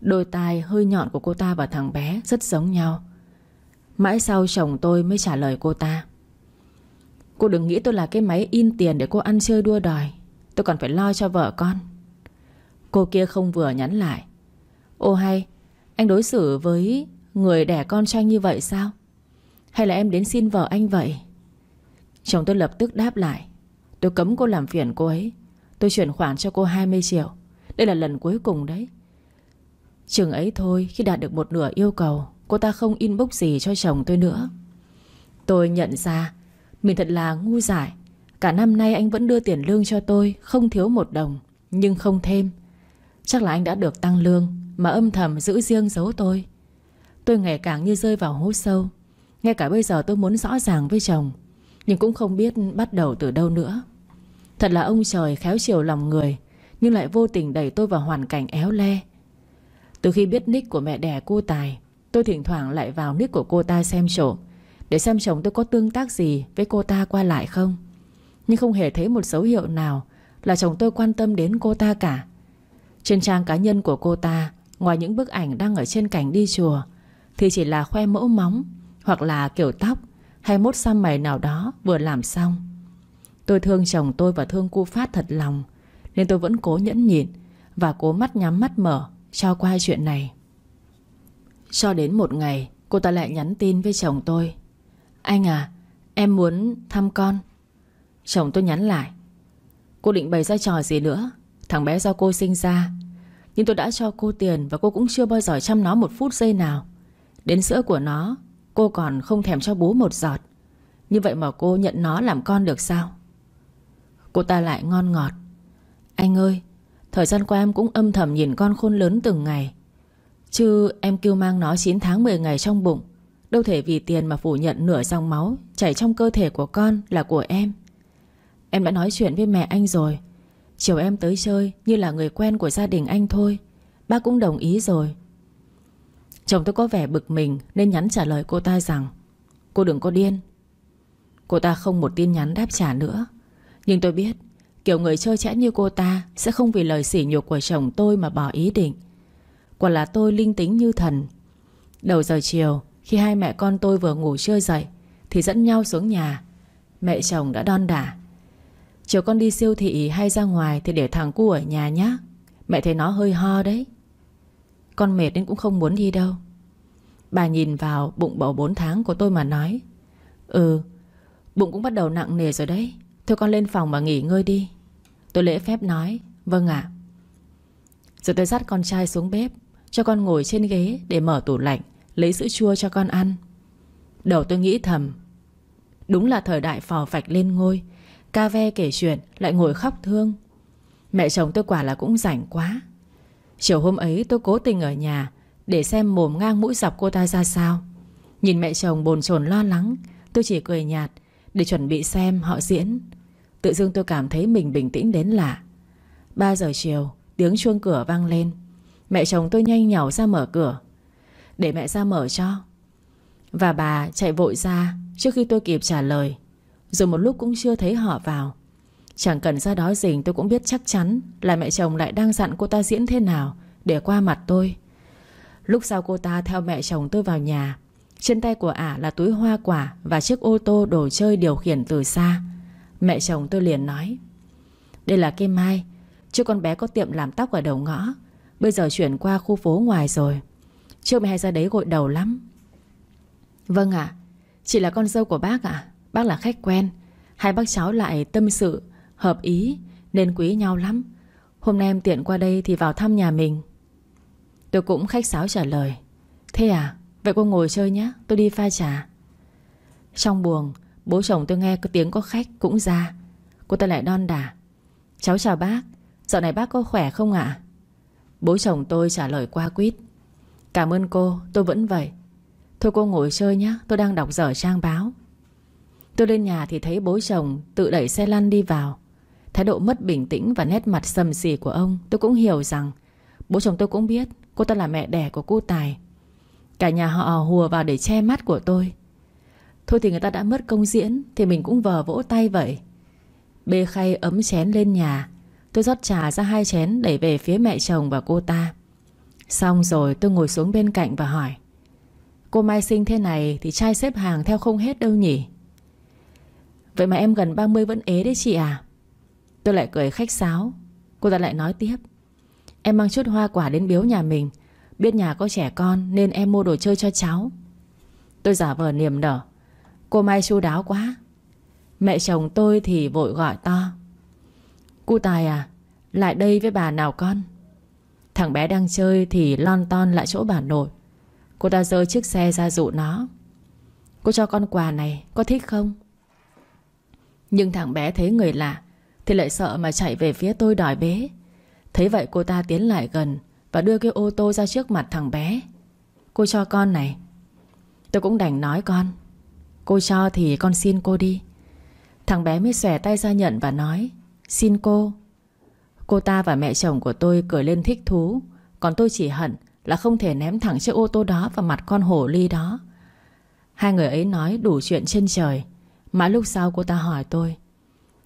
Đôi tai hơi nhọn của cô ta và thằng bé rất giống nhau Mãi sau chồng tôi mới trả lời cô ta Cô đừng nghĩ tôi là cái máy in tiền để cô ăn chơi đua đòi Tôi còn phải lo cho vợ con Cô kia không vừa nhắn lại Ô hay Anh đối xử với người đẻ con cho anh như vậy sao Hay là em đến xin vợ anh vậy Chồng tôi lập tức đáp lại Tôi cấm cô làm phiền cô ấy Tôi chuyển khoản cho cô 20 triệu Đây là lần cuối cùng đấy Chừng ấy thôi khi đạt được một nửa yêu cầu Cô ta không inbox gì cho chồng tôi nữa Tôi nhận ra mình thật là ngu dại. Cả năm nay anh vẫn đưa tiền lương cho tôi Không thiếu một đồng Nhưng không thêm Chắc là anh đã được tăng lương Mà âm thầm giữ riêng giấu tôi Tôi ngày càng như rơi vào hố sâu Ngay cả bây giờ tôi muốn rõ ràng với chồng Nhưng cũng không biết bắt đầu từ đâu nữa Thật là ông trời khéo chiều lòng người Nhưng lại vô tình đẩy tôi vào hoàn cảnh éo le Từ khi biết nick của mẹ đẻ cô Tài Tôi thỉnh thoảng lại vào nick của cô ta xem trộm để xem chồng tôi có tương tác gì Với cô ta qua lại không Nhưng không hề thấy một dấu hiệu nào Là chồng tôi quan tâm đến cô ta cả Trên trang cá nhân của cô ta Ngoài những bức ảnh đang ở trên cảnh đi chùa Thì chỉ là khoe mẫu móng Hoặc là kiểu tóc Hay mốt xăm mày nào đó vừa làm xong Tôi thương chồng tôi và thương cu phát thật lòng Nên tôi vẫn cố nhẫn nhịn Và cố mắt nhắm mắt mở Cho qua chuyện này Cho đến một ngày Cô ta lại nhắn tin với chồng tôi anh à Em muốn thăm con Chồng tôi nhắn lại Cô định bày ra trò gì nữa Thằng bé do cô sinh ra Nhưng tôi đã cho cô tiền Và cô cũng chưa bao giờ chăm nó một phút giây nào Đến sữa của nó Cô còn không thèm cho bố một giọt Như vậy mà cô nhận nó làm con được sao Cô ta lại ngon ngọt Anh ơi Thời gian qua em cũng âm thầm nhìn con khôn lớn từng ngày Chứ em kêu mang nó 9 tháng 10 ngày trong bụng Đâu thể vì tiền mà phủ nhận nửa dòng máu Chảy trong cơ thể của con là của em Em đã nói chuyện với mẹ anh rồi Chiều em tới chơi Như là người quen của gia đình anh thôi Ba cũng đồng ý rồi Chồng tôi có vẻ bực mình Nên nhắn trả lời cô ta rằng Cô đừng có điên Cô ta không một tin nhắn đáp trả nữa Nhưng tôi biết Kiểu người chơi chẽ như cô ta Sẽ không vì lời sỉ nhục của chồng tôi mà bỏ ý định Quả là tôi linh tính như thần Đầu giờ chiều khi hai mẹ con tôi vừa ngủ chưa dậy Thì dẫn nhau xuống nhà Mẹ chồng đã đon đả Chiều con đi siêu thị hay ra ngoài Thì để thằng cu ở nhà nhé Mẹ thấy nó hơi ho đấy Con mệt nên cũng không muốn đi đâu Bà nhìn vào bụng bầu 4 tháng của tôi mà nói Ừ Bụng cũng bắt đầu nặng nề rồi đấy Thôi con lên phòng mà nghỉ ngơi đi Tôi lễ phép nói Vâng ạ Rồi tôi dắt con trai xuống bếp Cho con ngồi trên ghế để mở tủ lạnh Lấy sữa chua cho con ăn Đầu tôi nghĩ thầm Đúng là thời đại phò vạch lên ngôi Ca ve kể chuyện lại ngồi khóc thương Mẹ chồng tôi quả là cũng rảnh quá Chiều hôm ấy tôi cố tình ở nhà Để xem mồm ngang mũi dọc cô ta ra sao Nhìn mẹ chồng bồn chồn lo lắng Tôi chỉ cười nhạt Để chuẩn bị xem họ diễn Tự dưng tôi cảm thấy mình bình tĩnh đến lạ 3 giờ chiều Tiếng chuông cửa vang lên Mẹ chồng tôi nhanh nhảu ra mở cửa để mẹ ra mở cho Và bà chạy vội ra Trước khi tôi kịp trả lời Rồi một lúc cũng chưa thấy họ vào Chẳng cần ra đó rình tôi cũng biết chắc chắn Là mẹ chồng lại đang dặn cô ta diễn thế nào Để qua mặt tôi Lúc sau cô ta theo mẹ chồng tôi vào nhà Trên tay của ả là túi hoa quả Và chiếc ô tô đồ chơi điều khiển từ xa Mẹ chồng tôi liền nói Đây là cây mai Chứ con bé có tiệm làm tóc ở đầu ngõ Bây giờ chuyển qua khu phố ngoài rồi Trước mày hay ra đấy gội đầu lắm Vâng ạ à, Chị là con dâu của bác ạ à? Bác là khách quen Hai bác cháu lại tâm sự Hợp ý Nên quý nhau lắm Hôm nay em tiện qua đây thì vào thăm nhà mình Tôi cũng khách sáo trả lời Thế à Vậy cô ngồi chơi nhé Tôi đi pha trà Trong buồng Bố chồng tôi nghe có tiếng có khách cũng ra Cô ta lại đon đả Cháu chào bác Dạo này bác có khỏe không ạ à? Bố chồng tôi trả lời qua quýt Cảm ơn cô, tôi vẫn vậy Thôi cô ngồi chơi nhé, tôi đang đọc dở trang báo Tôi lên nhà thì thấy bố chồng tự đẩy xe lăn đi vào Thái độ mất bình tĩnh và nét mặt sầm xì của ông Tôi cũng hiểu rằng Bố chồng tôi cũng biết cô ta là mẹ đẻ của cô Tài Cả nhà họ hùa vào để che mắt của tôi Thôi thì người ta đã mất công diễn Thì mình cũng vờ vỗ tay vậy Bê khay ấm chén lên nhà Tôi rót trà ra hai chén Đẩy về phía mẹ chồng và cô ta Xong rồi tôi ngồi xuống bên cạnh và hỏi Cô Mai sinh thế này Thì trai xếp hàng theo không hết đâu nhỉ Vậy mà em gần 30 vẫn ế đấy chị à Tôi lại cười khách sáo Cô ta lại nói tiếp Em mang chút hoa quả đến biếu nhà mình Biết nhà có trẻ con Nên em mua đồ chơi cho cháu Tôi giả vờ niềm nở Cô Mai chu đáo quá Mẹ chồng tôi thì vội gọi to cô Tài à Lại đây với bà nào con Thằng bé đang chơi thì lon ton lại chỗ bà nội Cô ta rơi chiếc xe ra dụ nó Cô cho con quà này Có thích không Nhưng thằng bé thấy người lạ Thì lại sợ mà chạy về phía tôi đòi bế Thấy vậy cô ta tiến lại gần Và đưa cái ô tô ra trước mặt thằng bé Cô cho con này Tôi cũng đành nói con Cô cho thì con xin cô đi Thằng bé mới xòe tay ra nhận và nói Xin cô Cô ta và mẹ chồng của tôi cười lên thích thú Còn tôi chỉ hận là không thể ném thẳng chiếc ô tô đó vào mặt con hổ ly đó Hai người ấy nói đủ chuyện trên trời mà lúc sau cô ta hỏi tôi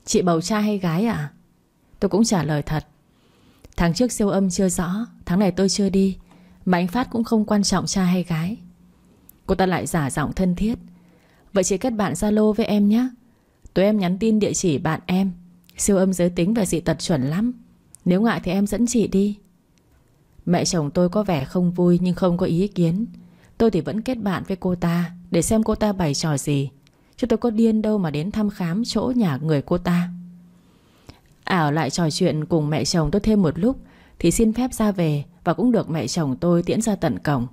Chị bầu trai hay gái ạ? À? Tôi cũng trả lời thật Tháng trước siêu âm chưa rõ Tháng này tôi chưa đi Mà anh Phát cũng không quan trọng trai hay gái Cô ta lại giả giọng thân thiết Vậy chị kết bạn Zalo với em nhé Tụi em nhắn tin địa chỉ bạn em Siêu âm giới tính và dị tật chuẩn lắm nếu ngại thì em dẫn chị đi Mẹ chồng tôi có vẻ không vui Nhưng không có ý kiến Tôi thì vẫn kết bạn với cô ta Để xem cô ta bày trò gì Chứ tôi có điên đâu mà đến thăm khám chỗ nhà người cô ta Ảo lại trò chuyện cùng mẹ chồng tôi thêm một lúc Thì xin phép ra về Và cũng được mẹ chồng tôi tiễn ra tận cổng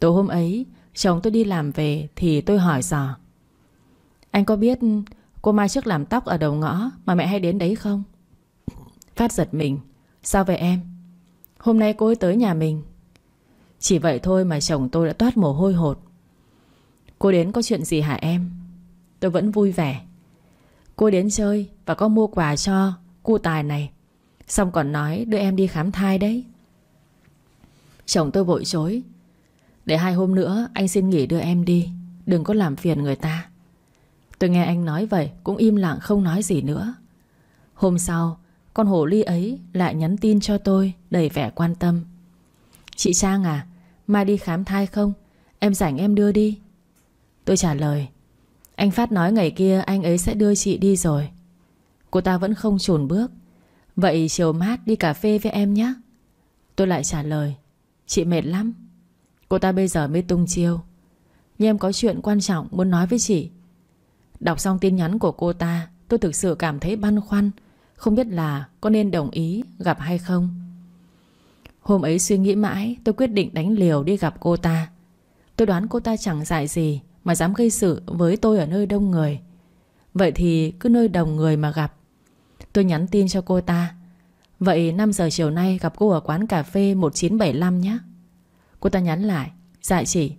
Tối hôm ấy Chồng tôi đi làm về Thì tôi hỏi dò Anh có biết cô Mai trước làm tóc ở đầu ngõ Mà mẹ hay đến đấy không Phát giật mình Sao vậy em Hôm nay cô ấy tới nhà mình Chỉ vậy thôi mà chồng tôi đã toát mồ hôi hột Cô đến có chuyện gì hả em Tôi vẫn vui vẻ Cô đến chơi và có mua quà cho Cô tài này Xong còn nói đưa em đi khám thai đấy Chồng tôi vội chối Để hai hôm nữa anh xin nghỉ đưa em đi Đừng có làm phiền người ta Tôi nghe anh nói vậy Cũng im lặng không nói gì nữa Hôm sau con hồ ly ấy lại nhắn tin cho tôi Đầy vẻ quan tâm Chị Trang à Mai đi khám thai không Em rảnh em đưa đi Tôi trả lời Anh Phát nói ngày kia anh ấy sẽ đưa chị đi rồi Cô ta vẫn không chùn bước Vậy chiều mát đi cà phê với em nhé Tôi lại trả lời Chị mệt lắm Cô ta bây giờ mới tung chiêu Nhưng em có chuyện quan trọng muốn nói với chị Đọc xong tin nhắn của cô ta Tôi thực sự cảm thấy băn khoăn không biết là có nên đồng ý gặp hay không Hôm ấy suy nghĩ mãi Tôi quyết định đánh liều đi gặp cô ta Tôi đoán cô ta chẳng dại gì Mà dám gây sự với tôi ở nơi đông người Vậy thì cứ nơi đồng người mà gặp Tôi nhắn tin cho cô ta Vậy 5 giờ chiều nay gặp cô ở quán cà phê 1975 nhé Cô ta nhắn lại Dạ chỉ.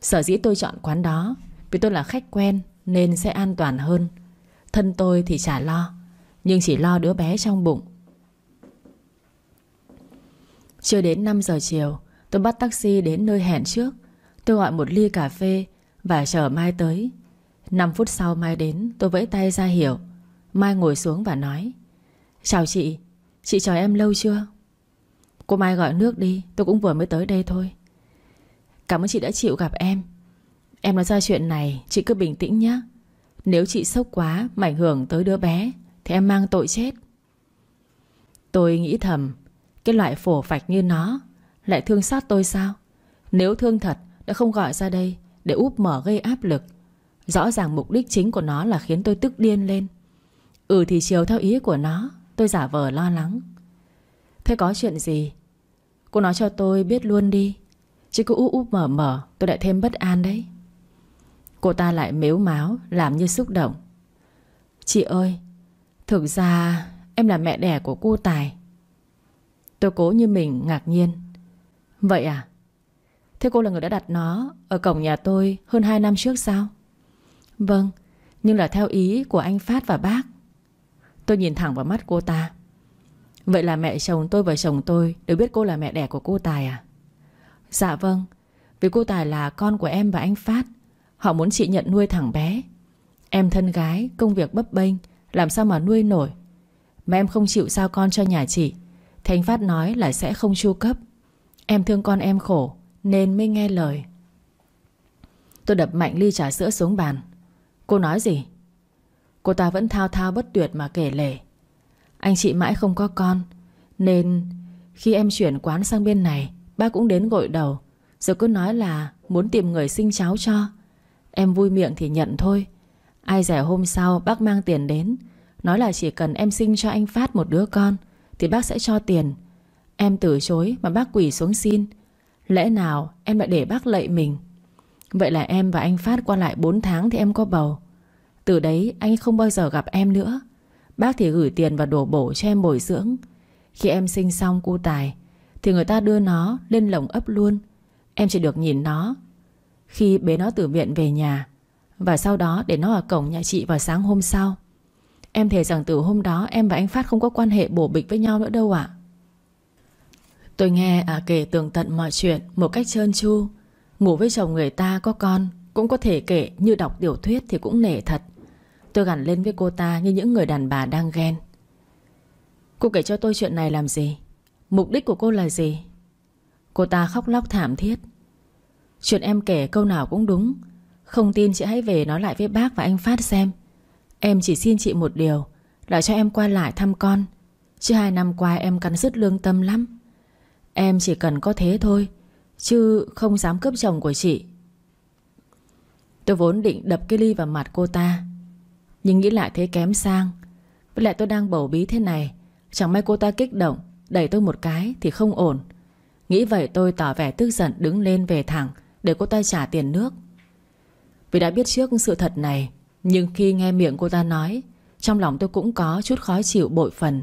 Sở dĩ tôi chọn quán đó Vì tôi là khách quen Nên sẽ an toàn hơn Thân tôi thì chả lo nhưng chỉ lo đứa bé trong bụng Chưa đến 5 giờ chiều Tôi bắt taxi đến nơi hẹn trước Tôi gọi một ly cà phê Và chờ Mai tới 5 phút sau Mai đến tôi vẫy tay ra hiểu Mai ngồi xuống và nói Chào chị Chị chờ em lâu chưa Cô Mai gọi nước đi Tôi cũng vừa mới tới đây thôi Cảm ơn chị đã chịu gặp em Em nói ra chuyện này Chị cứ bình tĩnh nhé Nếu chị sốc quá Mà ảnh hưởng tới đứa bé thì em mang tội chết Tôi nghĩ thầm Cái loại phổ phạch như nó Lại thương sát tôi sao Nếu thương thật đã không gọi ra đây Để úp mở gây áp lực Rõ ràng mục đích chính của nó là khiến tôi tức điên lên Ừ thì chiều theo ý của nó Tôi giả vờ lo lắng Thế có chuyện gì Cô nói cho tôi biết luôn đi Chứ cứ úp úp mở mở Tôi lại thêm bất an đấy Cô ta lại mếu máo Làm như xúc động Chị ơi Thực ra em là mẹ đẻ của cô Tài Tôi cố như mình ngạc nhiên Vậy à Thế cô là người đã đặt nó Ở cổng nhà tôi hơn 2 năm trước sao Vâng Nhưng là theo ý của anh Phát và bác Tôi nhìn thẳng vào mắt cô ta Vậy là mẹ chồng tôi và chồng tôi Đều biết cô là mẹ đẻ của cô Tài à Dạ vâng Vì cô Tài là con của em và anh Phát Họ muốn chị nhận nuôi thằng bé Em thân gái, công việc bấp bênh làm sao mà nuôi nổi Mà em không chịu giao con cho nhà chị Thành Phát nói là sẽ không chu cấp Em thương con em khổ Nên mới nghe lời Tôi đập mạnh ly trà sữa xuống bàn Cô nói gì Cô ta vẫn thao thao bất tuyệt mà kể lể Anh chị mãi không có con Nên khi em chuyển quán sang bên này ba cũng đến gội đầu Rồi cứ nói là muốn tìm người sinh cháu cho Em vui miệng thì nhận thôi Ai rẻ hôm sau bác mang tiền đến Nói là chỉ cần em sinh cho anh Phát một đứa con Thì bác sẽ cho tiền Em từ chối mà bác quỷ xuống xin Lẽ nào em lại để bác lạy mình Vậy là em và anh Phát qua lại 4 tháng thì em có bầu Từ đấy anh không bao giờ gặp em nữa Bác thì gửi tiền và đổ bổ cho em bồi dưỡng Khi em sinh xong cu tài Thì người ta đưa nó lên lồng ấp luôn Em chỉ được nhìn nó Khi bế nó từ viện về nhà và sau đó để nó ở cổng nhà chị vào sáng hôm sau Em thề rằng từ hôm đó Em và anh Phát không có quan hệ bổ bịch với nhau nữa đâu ạ Tôi nghe à kể tường tận mọi chuyện Một cách trơn tru Ngủ với chồng người ta có con Cũng có thể kể như đọc tiểu thuyết thì cũng nể thật Tôi gắn lên với cô ta như những người đàn bà đang ghen Cô kể cho tôi chuyện này làm gì Mục đích của cô là gì Cô ta khóc lóc thảm thiết Chuyện em kể câu nào cũng đúng không tin chị hãy về nói lại với bác và anh Phát xem Em chỉ xin chị một điều Là cho em qua lại thăm con Chứ hai năm qua em cắn rứt lương tâm lắm Em chỉ cần có thế thôi Chứ không dám cướp chồng của chị Tôi vốn định đập cái ly vào mặt cô ta Nhưng nghĩ lại thế kém sang Với lại tôi đang bầu bí thế này Chẳng may cô ta kích động Đẩy tôi một cái thì không ổn Nghĩ vậy tôi tỏ vẻ tức giận đứng lên về thẳng Để cô ta trả tiền nước vì đã biết trước sự thật này Nhưng khi nghe miệng cô ta nói Trong lòng tôi cũng có chút khó chịu bội phần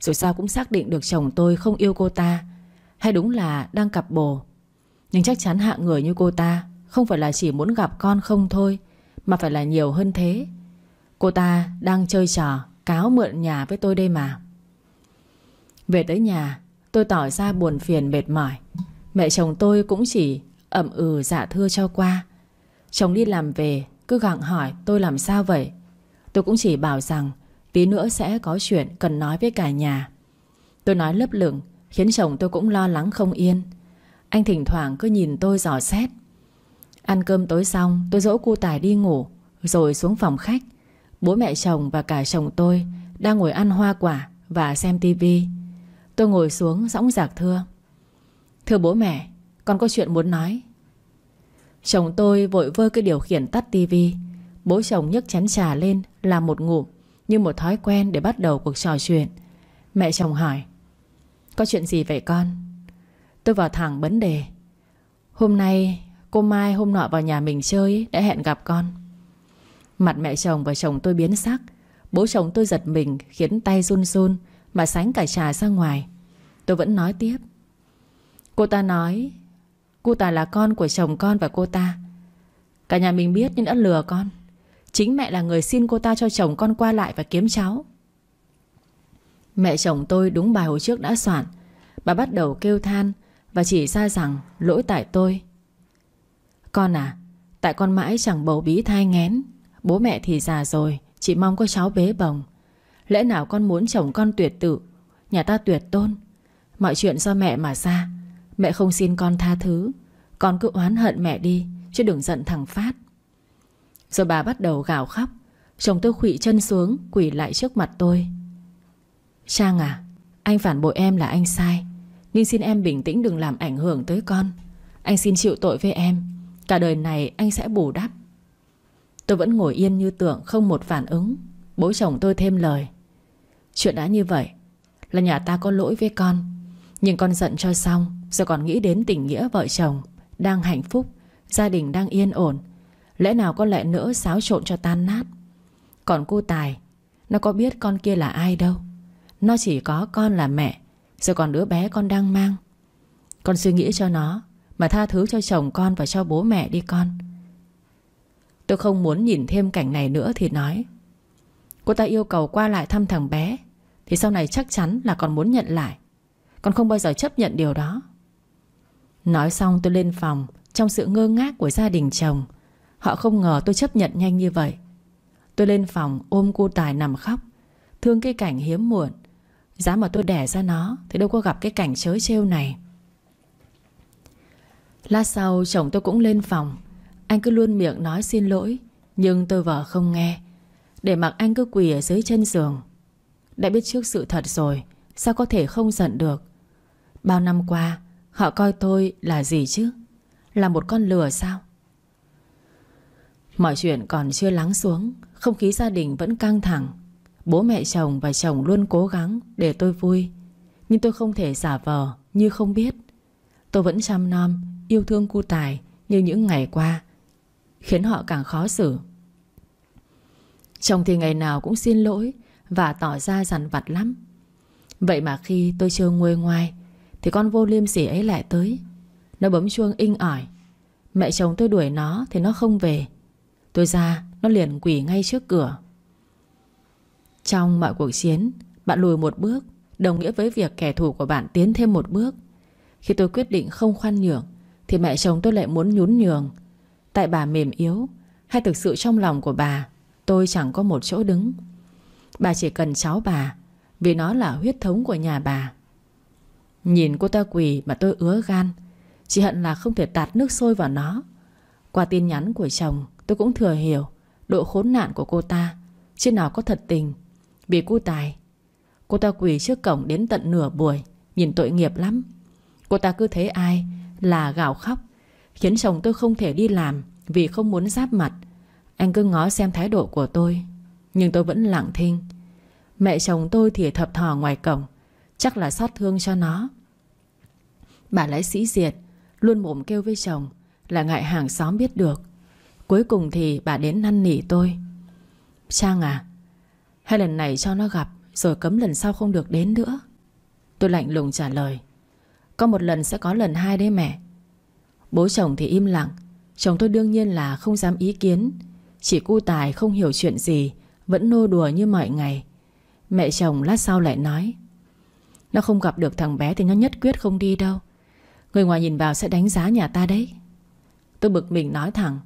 Rồi sao cũng xác định được chồng tôi không yêu cô ta Hay đúng là đang cặp bồ Nhưng chắc chắn hạ người như cô ta Không phải là chỉ muốn gặp con không thôi Mà phải là nhiều hơn thế Cô ta đang chơi trò Cáo mượn nhà với tôi đây mà Về tới nhà Tôi tỏ ra buồn phiền mệt mỏi Mẹ chồng tôi cũng chỉ ậm ừ dạ thưa cho qua Chồng đi làm về Cứ gặng hỏi tôi làm sao vậy Tôi cũng chỉ bảo rằng Tí nữa sẽ có chuyện cần nói với cả nhà Tôi nói lấp lửng Khiến chồng tôi cũng lo lắng không yên Anh thỉnh thoảng cứ nhìn tôi dò xét Ăn cơm tối xong Tôi dỗ cu tài đi ngủ Rồi xuống phòng khách Bố mẹ chồng và cả chồng tôi Đang ngồi ăn hoa quả và xem tivi Tôi ngồi xuống dõng dạc thưa Thưa bố mẹ Con có chuyện muốn nói Chồng tôi vội vơ cái điều khiển tắt tivi Bố chồng nhấc chén trà lên Làm một ngụm Như một thói quen để bắt đầu cuộc trò chuyện Mẹ chồng hỏi Có chuyện gì vậy con Tôi vào thẳng vấn đề Hôm nay cô Mai hôm nọ vào nhà mình chơi Đã hẹn gặp con Mặt mẹ chồng và chồng tôi biến sắc Bố chồng tôi giật mình Khiến tay run run Mà sánh cả trà ra ngoài Tôi vẫn nói tiếp Cô ta nói Cô ta là con của chồng con và cô ta Cả nhà mình biết nhưng đã lừa con Chính mẹ là người xin cô ta cho chồng con qua lại và kiếm cháu Mẹ chồng tôi đúng bài hồi trước đã soạn Bà bắt đầu kêu than Và chỉ ra rằng lỗi tại tôi Con à Tại con mãi chẳng bầu bí thai ngén Bố mẹ thì già rồi Chỉ mong có cháu bế bồng Lẽ nào con muốn chồng con tuyệt tự Nhà ta tuyệt tôn Mọi chuyện do mẹ mà ra Mẹ không xin con tha thứ Con cứ oán hận mẹ đi Chứ đừng giận thằng Phát Rồi bà bắt đầu gào khóc Chồng tôi khụy chân xuống Quỷ lại trước mặt tôi Trang à Anh phản bội em là anh sai Nhưng xin em bình tĩnh đừng làm ảnh hưởng tới con Anh xin chịu tội với em Cả đời này anh sẽ bù đắp Tôi vẫn ngồi yên như tượng Không một phản ứng Bố chồng tôi thêm lời Chuyện đã như vậy Là nhà ta có lỗi với con Nhưng con giận cho xong Giờ còn nghĩ đến tình nghĩa vợ chồng Đang hạnh phúc Gia đình đang yên ổn Lẽ nào con lại nữa xáo trộn cho tan nát Còn cô Tài Nó có biết con kia là ai đâu Nó chỉ có con là mẹ Giờ còn đứa bé con đang mang Con suy nghĩ cho nó Mà tha thứ cho chồng con và cho bố mẹ đi con Tôi không muốn nhìn thêm cảnh này nữa thì nói Cô ta yêu cầu qua lại thăm thằng bé Thì sau này chắc chắn là còn muốn nhận lại Con không bao giờ chấp nhận điều đó Nói xong tôi lên phòng Trong sự ngơ ngác của gia đình chồng Họ không ngờ tôi chấp nhận nhanh như vậy Tôi lên phòng ôm cô tài nằm khóc Thương cái cảnh hiếm muộn Giá mà tôi đẻ ra nó Thì đâu có gặp cái cảnh chới trêu này Lát sau chồng tôi cũng lên phòng Anh cứ luôn miệng nói xin lỗi Nhưng tôi vợ không nghe Để mặc anh cứ quỳ ở dưới chân giường Đã biết trước sự thật rồi Sao có thể không giận được Bao năm qua Họ coi tôi là gì chứ Là một con lừa sao Mọi chuyện còn chưa lắng xuống Không khí gia đình vẫn căng thẳng Bố mẹ chồng và chồng luôn cố gắng Để tôi vui Nhưng tôi không thể giả vờ như không biết Tôi vẫn chăm nom Yêu thương cu tài như những ngày qua Khiến họ càng khó xử Chồng thì ngày nào cũng xin lỗi Và tỏ ra dằn vặt lắm Vậy mà khi tôi chưa nguôi ngoai thì con vô liêm sỉ ấy lại tới Nó bấm chuông inh ỏi Mẹ chồng tôi đuổi nó thì nó không về Tôi ra nó liền quỷ ngay trước cửa Trong mọi cuộc chiến Bạn lùi một bước Đồng nghĩa với việc kẻ thù của bạn tiến thêm một bước Khi tôi quyết định không khoan nhượng Thì mẹ chồng tôi lại muốn nhún nhường Tại bà mềm yếu Hay thực sự trong lòng của bà Tôi chẳng có một chỗ đứng Bà chỉ cần cháu bà Vì nó là huyết thống của nhà bà Nhìn cô ta quỳ mà tôi ứa gan Chỉ hận là không thể tạt nước sôi vào nó Qua tin nhắn của chồng Tôi cũng thừa hiểu Độ khốn nạn của cô ta Chứ nào có thật tình bị cu tài Cô ta quỳ trước cổng đến tận nửa buổi Nhìn tội nghiệp lắm Cô ta cứ thế ai là gào khóc Khiến chồng tôi không thể đi làm Vì không muốn giáp mặt Anh cứ ngó xem thái độ của tôi Nhưng tôi vẫn lặng thinh Mẹ chồng tôi thì thập thò ngoài cổng Chắc là xót thương cho nó Bà lái sĩ diệt Luôn mồm kêu với chồng Là ngại hàng xóm biết được Cuối cùng thì bà đến năn nỉ tôi Trang à Hai lần này cho nó gặp Rồi cấm lần sau không được đến nữa Tôi lạnh lùng trả lời Có một lần sẽ có lần hai đấy mẹ Bố chồng thì im lặng Chồng tôi đương nhiên là không dám ý kiến Chỉ cu tài không hiểu chuyện gì Vẫn nô đùa như mọi ngày Mẹ chồng lát sau lại nói Nó không gặp được thằng bé Thì nó nhất quyết không đi đâu Người ngoài nhìn vào sẽ đánh giá nhà ta đấy Tôi bực mình nói thẳng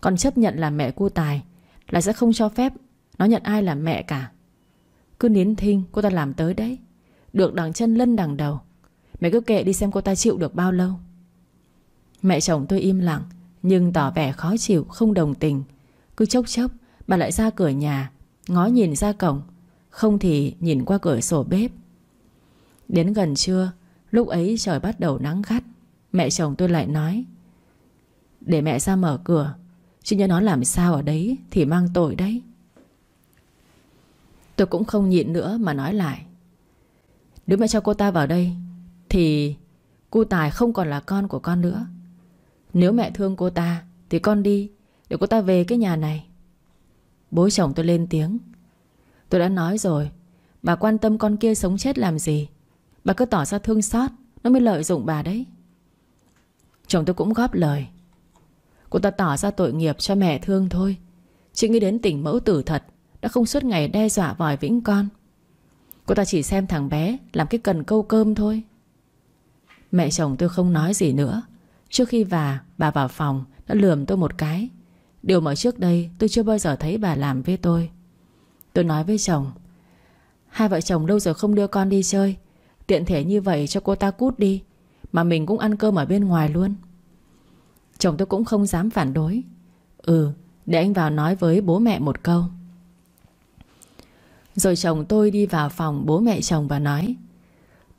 Con chấp nhận là mẹ cô Tài Là sẽ không cho phép Nó nhận ai là mẹ cả Cứ nín thinh cô ta làm tới đấy Được đằng chân lân đằng đầu Mẹ cứ kệ đi xem cô ta chịu được bao lâu Mẹ chồng tôi im lặng Nhưng tỏ vẻ khó chịu Không đồng tình Cứ chốc chốc bà lại ra cửa nhà Ngó nhìn ra cổng Không thì nhìn qua cửa sổ bếp Đến gần trưa Lúc ấy trời bắt đầu nắng gắt Mẹ chồng tôi lại nói Để mẹ ra mở cửa Chứ nhớ nó làm sao ở đấy Thì mang tội đấy Tôi cũng không nhịn nữa mà nói lại Nếu mẹ cho cô ta vào đây Thì Cô Tài không còn là con của con nữa Nếu mẹ thương cô ta Thì con đi Để cô ta về cái nhà này Bố chồng tôi lên tiếng Tôi đã nói rồi Bà quan tâm con kia sống chết làm gì Bà cứ tỏ ra thương xót Nó mới lợi dụng bà đấy Chồng tôi cũng góp lời Cô ta tỏ ra tội nghiệp cho mẹ thương thôi Chị nghĩ đến tình mẫu tử thật Đã không suốt ngày đe dọa vòi vĩnh con Cô ta chỉ xem thằng bé Làm cái cần câu cơm thôi Mẹ chồng tôi không nói gì nữa Trước khi bà, bà vào phòng Đã lườm tôi một cái Điều mà trước đây tôi chưa bao giờ thấy bà làm với tôi Tôi nói với chồng Hai vợ chồng lâu rồi không đưa con đi chơi Tiện thể như vậy cho cô ta cút đi Mà mình cũng ăn cơm ở bên ngoài luôn Chồng tôi cũng không dám phản đối Ừ Để anh vào nói với bố mẹ một câu Rồi chồng tôi đi vào phòng bố mẹ chồng và nói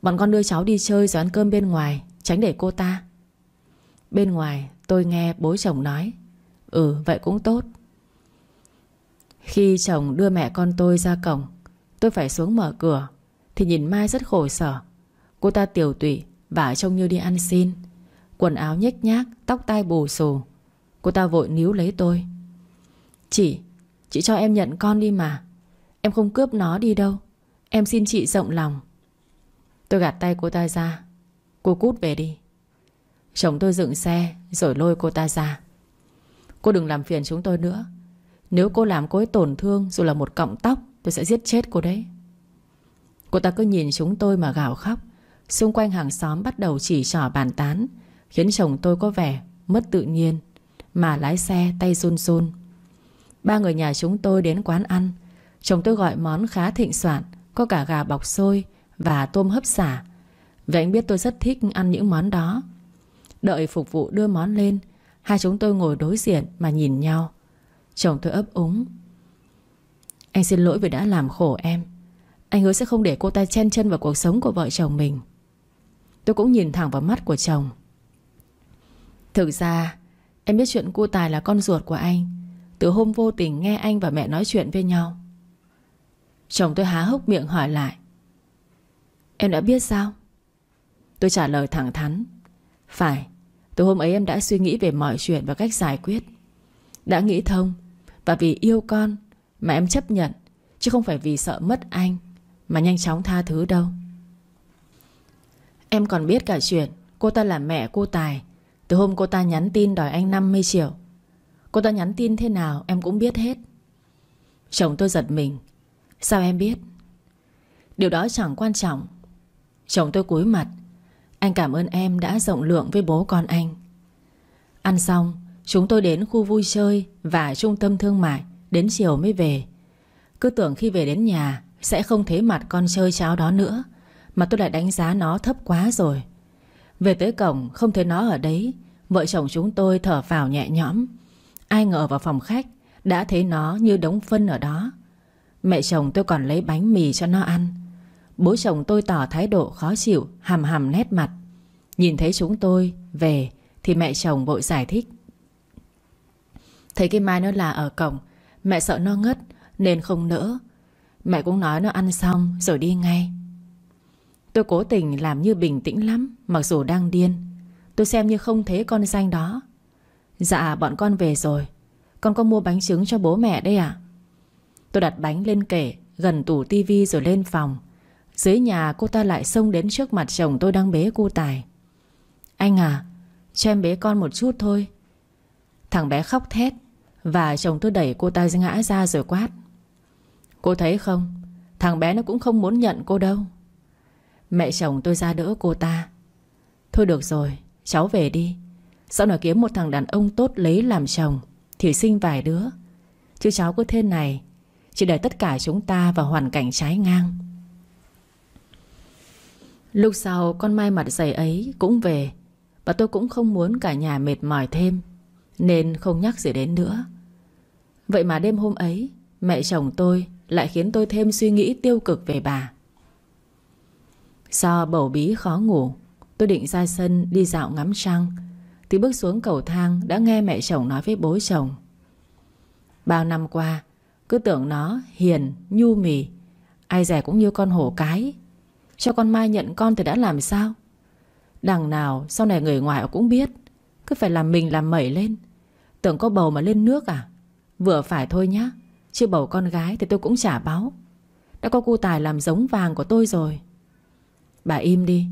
Bọn con đưa cháu đi chơi rồi ăn cơm bên ngoài Tránh để cô ta Bên ngoài tôi nghe bố chồng nói Ừ vậy cũng tốt Khi chồng đưa mẹ con tôi ra cổng Tôi phải xuống mở cửa thì nhìn Mai rất khổ sở Cô ta tiểu tụy Vả trông như đi ăn xin Quần áo nhếch nhác Tóc tai bù xù Cô ta vội níu lấy tôi Chị Chị cho em nhận con đi mà Em không cướp nó đi đâu Em xin chị rộng lòng Tôi gạt tay cô ta ra Cô cút về đi Chồng tôi dựng xe Rồi lôi cô ta ra Cô đừng làm phiền chúng tôi nữa Nếu cô làm cô ấy tổn thương Dù là một cọng tóc Tôi sẽ giết chết cô đấy Cô ta cứ nhìn chúng tôi mà gào khóc Xung quanh hàng xóm bắt đầu chỉ trỏ bàn tán Khiến chồng tôi có vẻ mất tự nhiên Mà lái xe tay run run Ba người nhà chúng tôi đến quán ăn Chồng tôi gọi món khá thịnh soạn Có cả gà bọc xôi Và tôm hấp xả Vậy anh biết tôi rất thích ăn những món đó Đợi phục vụ đưa món lên Hai chúng tôi ngồi đối diện mà nhìn nhau Chồng tôi ấp úng Anh xin lỗi vì đã làm khổ em anh hứa sẽ không để cô ta chen chân vào cuộc sống của vợ chồng mình Tôi cũng nhìn thẳng vào mắt của chồng Thực ra Em biết chuyện cô Tài là con ruột của anh Từ hôm vô tình nghe anh và mẹ nói chuyện với nhau Chồng tôi há hốc miệng hỏi lại Em đã biết sao? Tôi trả lời thẳng thắn Phải Từ hôm ấy em đã suy nghĩ về mọi chuyện và cách giải quyết Đã nghĩ thông Và vì yêu con Mà em chấp nhận Chứ không phải vì sợ mất anh mà nhanh chóng tha thứ đâu Em còn biết cả chuyện Cô ta là mẹ cô Tài Từ hôm cô ta nhắn tin đòi anh 50 triệu Cô ta nhắn tin thế nào em cũng biết hết Chồng tôi giật mình Sao em biết Điều đó chẳng quan trọng Chồng tôi cúi mặt Anh cảm ơn em đã rộng lượng với bố con anh Ăn xong Chúng tôi đến khu vui chơi Và trung tâm thương mại Đến chiều mới về Cứ tưởng khi về đến nhà sẽ không thấy mặt con chơi cháo đó nữa Mà tôi lại đánh giá nó thấp quá rồi Về tới cổng không thấy nó ở đấy Vợ chồng chúng tôi thở vào nhẹ nhõm Ai ngờ vào phòng khách Đã thấy nó như đống phân ở đó Mẹ chồng tôi còn lấy bánh mì cho nó ăn Bố chồng tôi tỏ thái độ khó chịu Hàm hàm nét mặt Nhìn thấy chúng tôi về Thì mẹ chồng vội giải thích Thấy cái mai nó là ở cổng Mẹ sợ nó ngất Nên không nỡ Mẹ cũng nói nó ăn xong rồi đi ngay Tôi cố tình làm như bình tĩnh lắm Mặc dù đang điên Tôi xem như không thấy con danh đó Dạ bọn con về rồi Con có mua bánh trứng cho bố mẹ đây ạ Tôi đặt bánh lên kệ Gần tủ tivi rồi lên phòng Dưới nhà cô ta lại xông đến trước mặt chồng tôi đang bế cô tài Anh à Cho em bế con một chút thôi Thằng bé khóc thét Và chồng tôi đẩy cô ta ngã ra rồi quát Cô thấy không Thằng bé nó cũng không muốn nhận cô đâu Mẹ chồng tôi ra đỡ cô ta Thôi được rồi Cháu về đi Sau này kiếm một thằng đàn ông tốt lấy làm chồng Thì sinh vài đứa Chứ cháu cứ thế này Chỉ để tất cả chúng ta vào hoàn cảnh trái ngang Lúc sau con mai mặt dày ấy cũng về Và tôi cũng không muốn cả nhà mệt mỏi thêm Nên không nhắc gì đến nữa Vậy mà đêm hôm ấy Mẹ chồng tôi lại khiến tôi thêm suy nghĩ tiêu cực về bà. Do bầu bí khó ngủ, tôi định ra sân đi dạo ngắm trăng. Thì bước xuống cầu thang đã nghe mẹ chồng nói với bố chồng. Bao năm qua, cứ tưởng nó hiền, nhu mì, ai rẻ cũng như con hổ cái. Cho con Mai nhận con thì đã làm sao? Đằng nào sau này người ngoài cũng biết, cứ phải làm mình làm mẩy lên. Tưởng có bầu mà lên nước à? Vừa phải thôi nhá chưa bầu con gái thì tôi cũng trả báo Đã có cu tài làm giống vàng của tôi rồi Bà im đi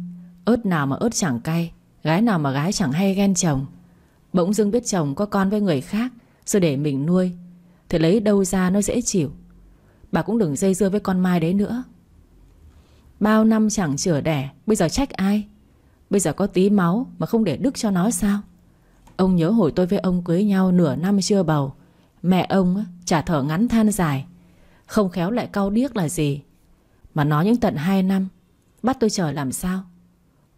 Ớt nào mà ớt chẳng cay Gái nào mà gái chẳng hay ghen chồng Bỗng dưng biết chồng có con với người khác Rồi để mình nuôi Thì lấy đâu ra nó dễ chịu Bà cũng đừng dây dưa với con Mai đấy nữa Bao năm chẳng chữa đẻ Bây giờ trách ai Bây giờ có tí máu mà không để đức cho nó sao Ông nhớ hồi tôi với ông cưới nhau Nửa năm chưa bầu Mẹ ông á Chả thở ngắn than dài Không khéo lại cau điếc là gì Mà nói những tận 2 năm Bắt tôi chờ làm sao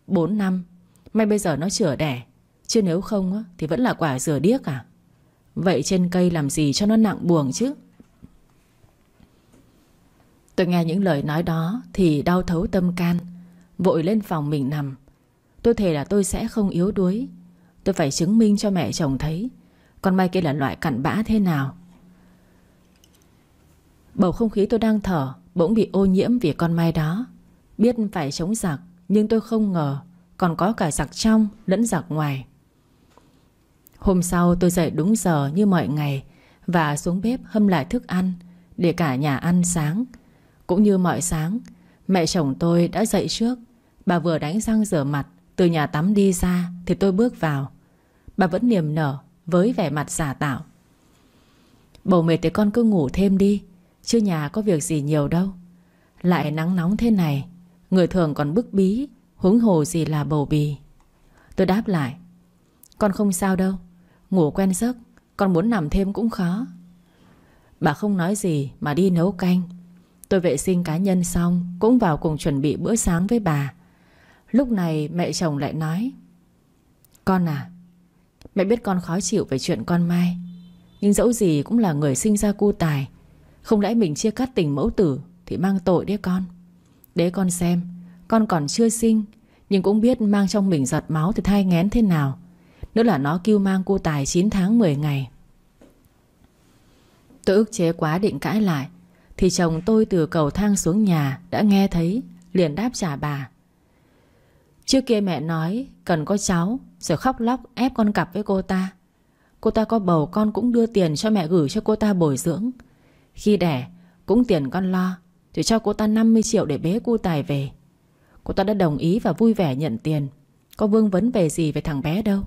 4 năm May bây giờ nó chữa đẻ Chứ nếu không á, thì vẫn là quả dừa điếc à Vậy trên cây làm gì cho nó nặng buồn chứ Tôi nghe những lời nói đó Thì đau thấu tâm can Vội lên phòng mình nằm Tôi thề là tôi sẽ không yếu đuối Tôi phải chứng minh cho mẹ chồng thấy Con Mai kia là loại cặn bã thế nào Bầu không khí tôi đang thở Bỗng bị ô nhiễm vì con mai đó Biết phải chống giặc Nhưng tôi không ngờ Còn có cả giặc trong lẫn giặc ngoài Hôm sau tôi dậy đúng giờ như mọi ngày Và xuống bếp hâm lại thức ăn Để cả nhà ăn sáng Cũng như mọi sáng Mẹ chồng tôi đã dậy trước Bà vừa đánh răng rửa mặt Từ nhà tắm đi ra thì tôi bước vào Bà vẫn niềm nở với vẻ mặt giả tạo Bầu mệt thì con cứ ngủ thêm đi Chứ nhà có việc gì nhiều đâu Lại nắng nóng thế này Người thường còn bức bí Huống hồ gì là bầu bì Tôi đáp lại Con không sao đâu Ngủ quen giấc Con muốn nằm thêm cũng khó Bà không nói gì mà đi nấu canh Tôi vệ sinh cá nhân xong Cũng vào cùng chuẩn bị bữa sáng với bà Lúc này mẹ chồng lại nói Con à Mẹ biết con khó chịu về chuyện con Mai Nhưng dẫu gì cũng là người sinh ra cu tài không lẽ mình chia cắt tình mẫu tử Thì mang tội đấy con Để con xem Con còn chưa sinh Nhưng cũng biết mang trong mình giọt máu Thì thai ngén thế nào Nữa là nó kêu mang cô Tài 9 tháng 10 ngày Tôi ức chế quá định cãi lại Thì chồng tôi từ cầu thang xuống nhà Đã nghe thấy Liền đáp trả bà Trước kia mẹ nói Cần có cháu Rồi khóc lóc ép con cặp với cô ta Cô ta có bầu con cũng đưa tiền cho mẹ gửi cho cô ta bồi dưỡng khi đẻ Cũng tiền con lo thì cho cô ta 50 triệu để bế cu tài về Cô ta đã đồng ý và vui vẻ nhận tiền Có vương vấn về gì về thằng bé đâu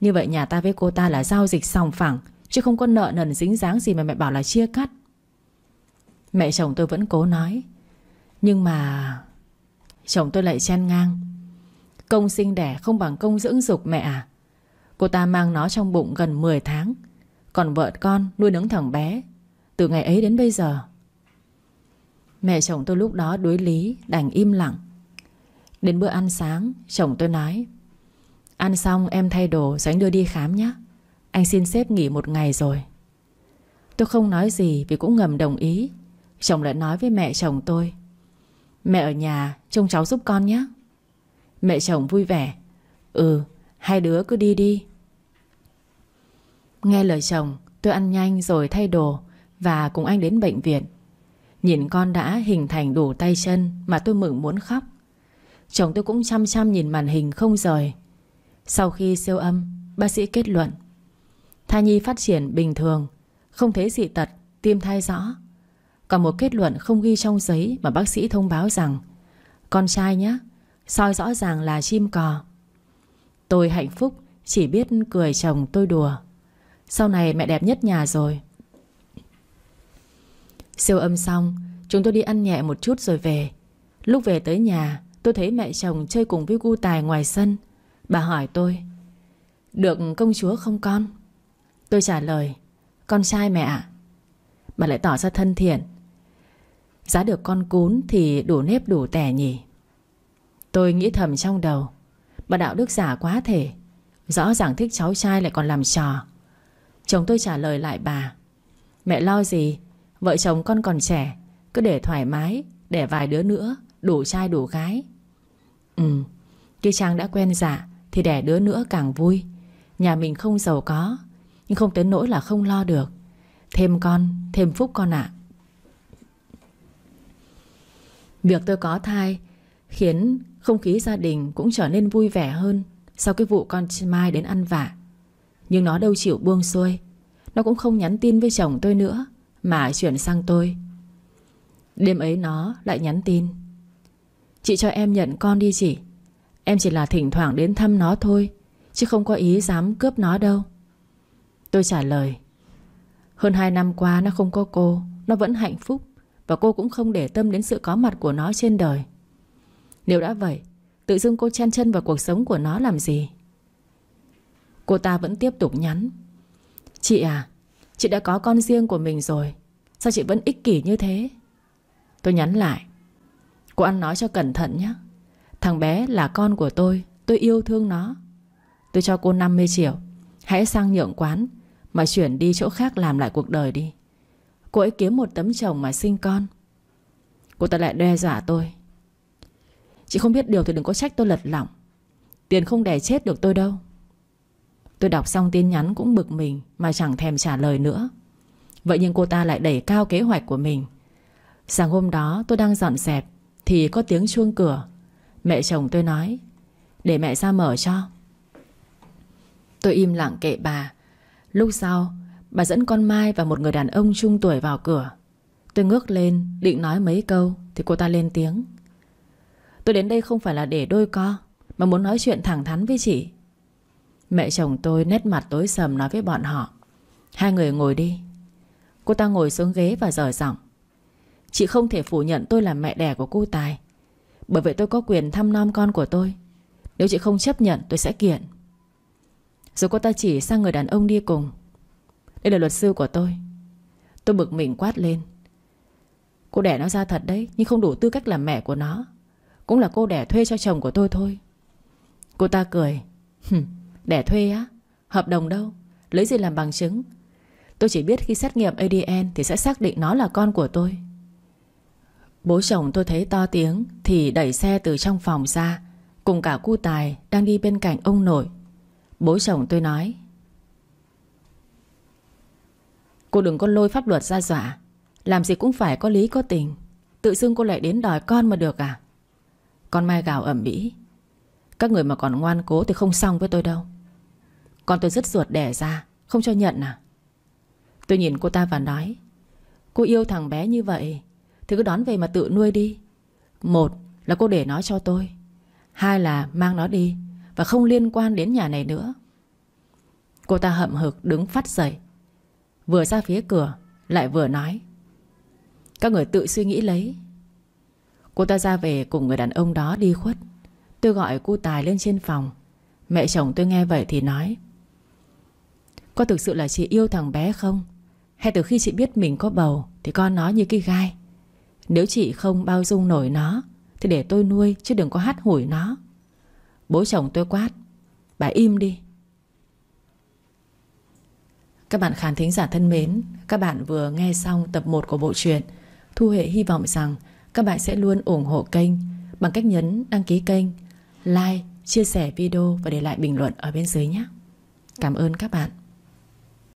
Như vậy nhà ta với cô ta là giao dịch sòng phẳng Chứ không có nợ nần dính dáng gì mà mẹ bảo là chia cắt Mẹ chồng tôi vẫn cố nói Nhưng mà Chồng tôi lại chen ngang Công sinh đẻ không bằng công dưỡng dục mẹ à Cô ta mang nó trong bụng gần 10 tháng Còn vợ con nuôi nấng thằng bé từ ngày ấy đến bây giờ Mẹ chồng tôi lúc đó đối lý Đành im lặng Đến bữa ăn sáng Chồng tôi nói Ăn xong em thay đồ Rồi đưa đi khám nhé Anh xin xếp nghỉ một ngày rồi Tôi không nói gì vì cũng ngầm đồng ý Chồng lại nói với mẹ chồng tôi Mẹ ở nhà trông cháu giúp con nhé Mẹ chồng vui vẻ Ừ hai đứa cứ đi đi Nghe lời chồng Tôi ăn nhanh rồi thay đồ và cùng anh đến bệnh viện Nhìn con đã hình thành đủ tay chân Mà tôi mừng muốn khóc Chồng tôi cũng chăm chăm nhìn màn hình không rời Sau khi siêu âm Bác sĩ kết luận Thai nhi phát triển bình thường Không thấy dị tật, tim thai rõ Còn một kết luận không ghi trong giấy Mà bác sĩ thông báo rằng Con trai nhé soi rõ ràng là chim cò Tôi hạnh phúc Chỉ biết cười chồng tôi đùa Sau này mẹ đẹp nhất nhà rồi Siêu âm xong Chúng tôi đi ăn nhẹ một chút rồi về Lúc về tới nhà Tôi thấy mẹ chồng chơi cùng với gu tài ngoài sân Bà hỏi tôi Được công chúa không con Tôi trả lời Con trai mẹ ạ Bà lại tỏ ra thân thiện Giá được con cún thì đủ nếp đủ tẻ nhỉ Tôi nghĩ thầm trong đầu Bà đạo đức giả quá thể Rõ ràng thích cháu trai lại còn làm trò Chồng tôi trả lời lại bà Mẹ lo gì Vợ chồng con còn trẻ Cứ để thoải mái Để vài đứa nữa Đủ trai đủ gái Ừ Khi Trang đã quen giả dạ, Thì đẻ đứa nữa càng vui Nhà mình không giàu có Nhưng không tới nỗi là không lo được Thêm con Thêm phúc con ạ Việc tôi có thai Khiến không khí gia đình cũng trở nên vui vẻ hơn Sau cái vụ con Mai đến ăn vạ Nhưng nó đâu chịu buông xuôi Nó cũng không nhắn tin với chồng tôi nữa mà chuyển sang tôi Đêm ấy nó lại nhắn tin Chị cho em nhận con đi chị Em chỉ là thỉnh thoảng đến thăm nó thôi Chứ không có ý dám cướp nó đâu Tôi trả lời Hơn 2 năm qua nó không có cô Nó vẫn hạnh phúc Và cô cũng không để tâm đến sự có mặt của nó trên đời Nếu đã vậy Tự dưng cô chen chân vào cuộc sống của nó làm gì Cô ta vẫn tiếp tục nhắn Chị à Chị đã có con riêng của mình rồi Sao chị vẫn ích kỷ như thế Tôi nhắn lại Cô ăn nói cho cẩn thận nhé Thằng bé là con của tôi Tôi yêu thương nó Tôi cho cô 50 triệu Hãy sang nhượng quán Mà chuyển đi chỗ khác làm lại cuộc đời đi Cô ấy kiếm một tấm chồng mà sinh con Cô ta lại đe dọa tôi Chị không biết điều thì đừng có trách tôi lật lỏng Tiền không đè chết được tôi đâu Tôi đọc xong tin nhắn cũng bực mình Mà chẳng thèm trả lời nữa Vậy nhưng cô ta lại đẩy cao kế hoạch của mình Sáng hôm đó tôi đang dọn dẹp Thì có tiếng chuông cửa Mẹ chồng tôi nói Để mẹ ra mở cho Tôi im lặng kệ bà Lúc sau Bà dẫn con Mai và một người đàn ông trung tuổi vào cửa Tôi ngước lên Định nói mấy câu Thì cô ta lên tiếng Tôi đến đây không phải là để đôi co Mà muốn nói chuyện thẳng thắn với chị Mẹ chồng tôi nét mặt tối sầm nói với bọn họ Hai người ngồi đi Cô ta ngồi xuống ghế và dở giọng Chị không thể phủ nhận tôi là mẹ đẻ của cô Tài Bởi vậy tôi có quyền thăm nom con của tôi Nếu chị không chấp nhận tôi sẽ kiện Rồi cô ta chỉ sang người đàn ông đi cùng Đây là luật sư của tôi Tôi bực mình quát lên Cô đẻ nó ra thật đấy Nhưng không đủ tư cách làm mẹ của nó Cũng là cô đẻ thuê cho chồng của tôi thôi Cô ta cười Hừm để thuê á? Hợp đồng đâu? Lấy gì làm bằng chứng? Tôi chỉ biết khi xét nghiệm ADN thì sẽ xác định nó là con của tôi. Bố chồng tôi thấy to tiếng thì đẩy xe từ trong phòng ra cùng cả cu tài đang đi bên cạnh ông nội. Bố chồng tôi nói Cô đừng có lôi pháp luật ra dọa Làm gì cũng phải có lý có tình Tự dưng cô lại đến đòi con mà được à Con Mai gào ẩm mỹ Các người mà còn ngoan cố thì không xong với tôi đâu con tôi rất ruột đẻ ra Không cho nhận à Tôi nhìn cô ta và nói Cô yêu thằng bé như vậy Thì cứ đón về mà tự nuôi đi Một là cô để nó cho tôi Hai là mang nó đi Và không liên quan đến nhà này nữa Cô ta hậm hực đứng phát dậy Vừa ra phía cửa Lại vừa nói Các người tự suy nghĩ lấy Cô ta ra về cùng người đàn ông đó đi khuất Tôi gọi cô Tài lên trên phòng Mẹ chồng tôi nghe vậy thì nói có thực sự là chị yêu thằng bé không Hay từ khi chị biết mình có bầu Thì con nó như cái gai Nếu chị không bao dung nổi nó Thì để tôi nuôi chứ đừng có hát hủi nó Bố chồng tôi quát Bà im đi Các bạn khán thính giả thân mến Các bạn vừa nghe xong tập 1 của bộ truyện Thu Hệ hy vọng rằng Các bạn sẽ luôn ủng hộ kênh Bằng cách nhấn đăng ký kênh Like, chia sẻ video và để lại bình luận ở bên dưới nhé Cảm ơn các bạn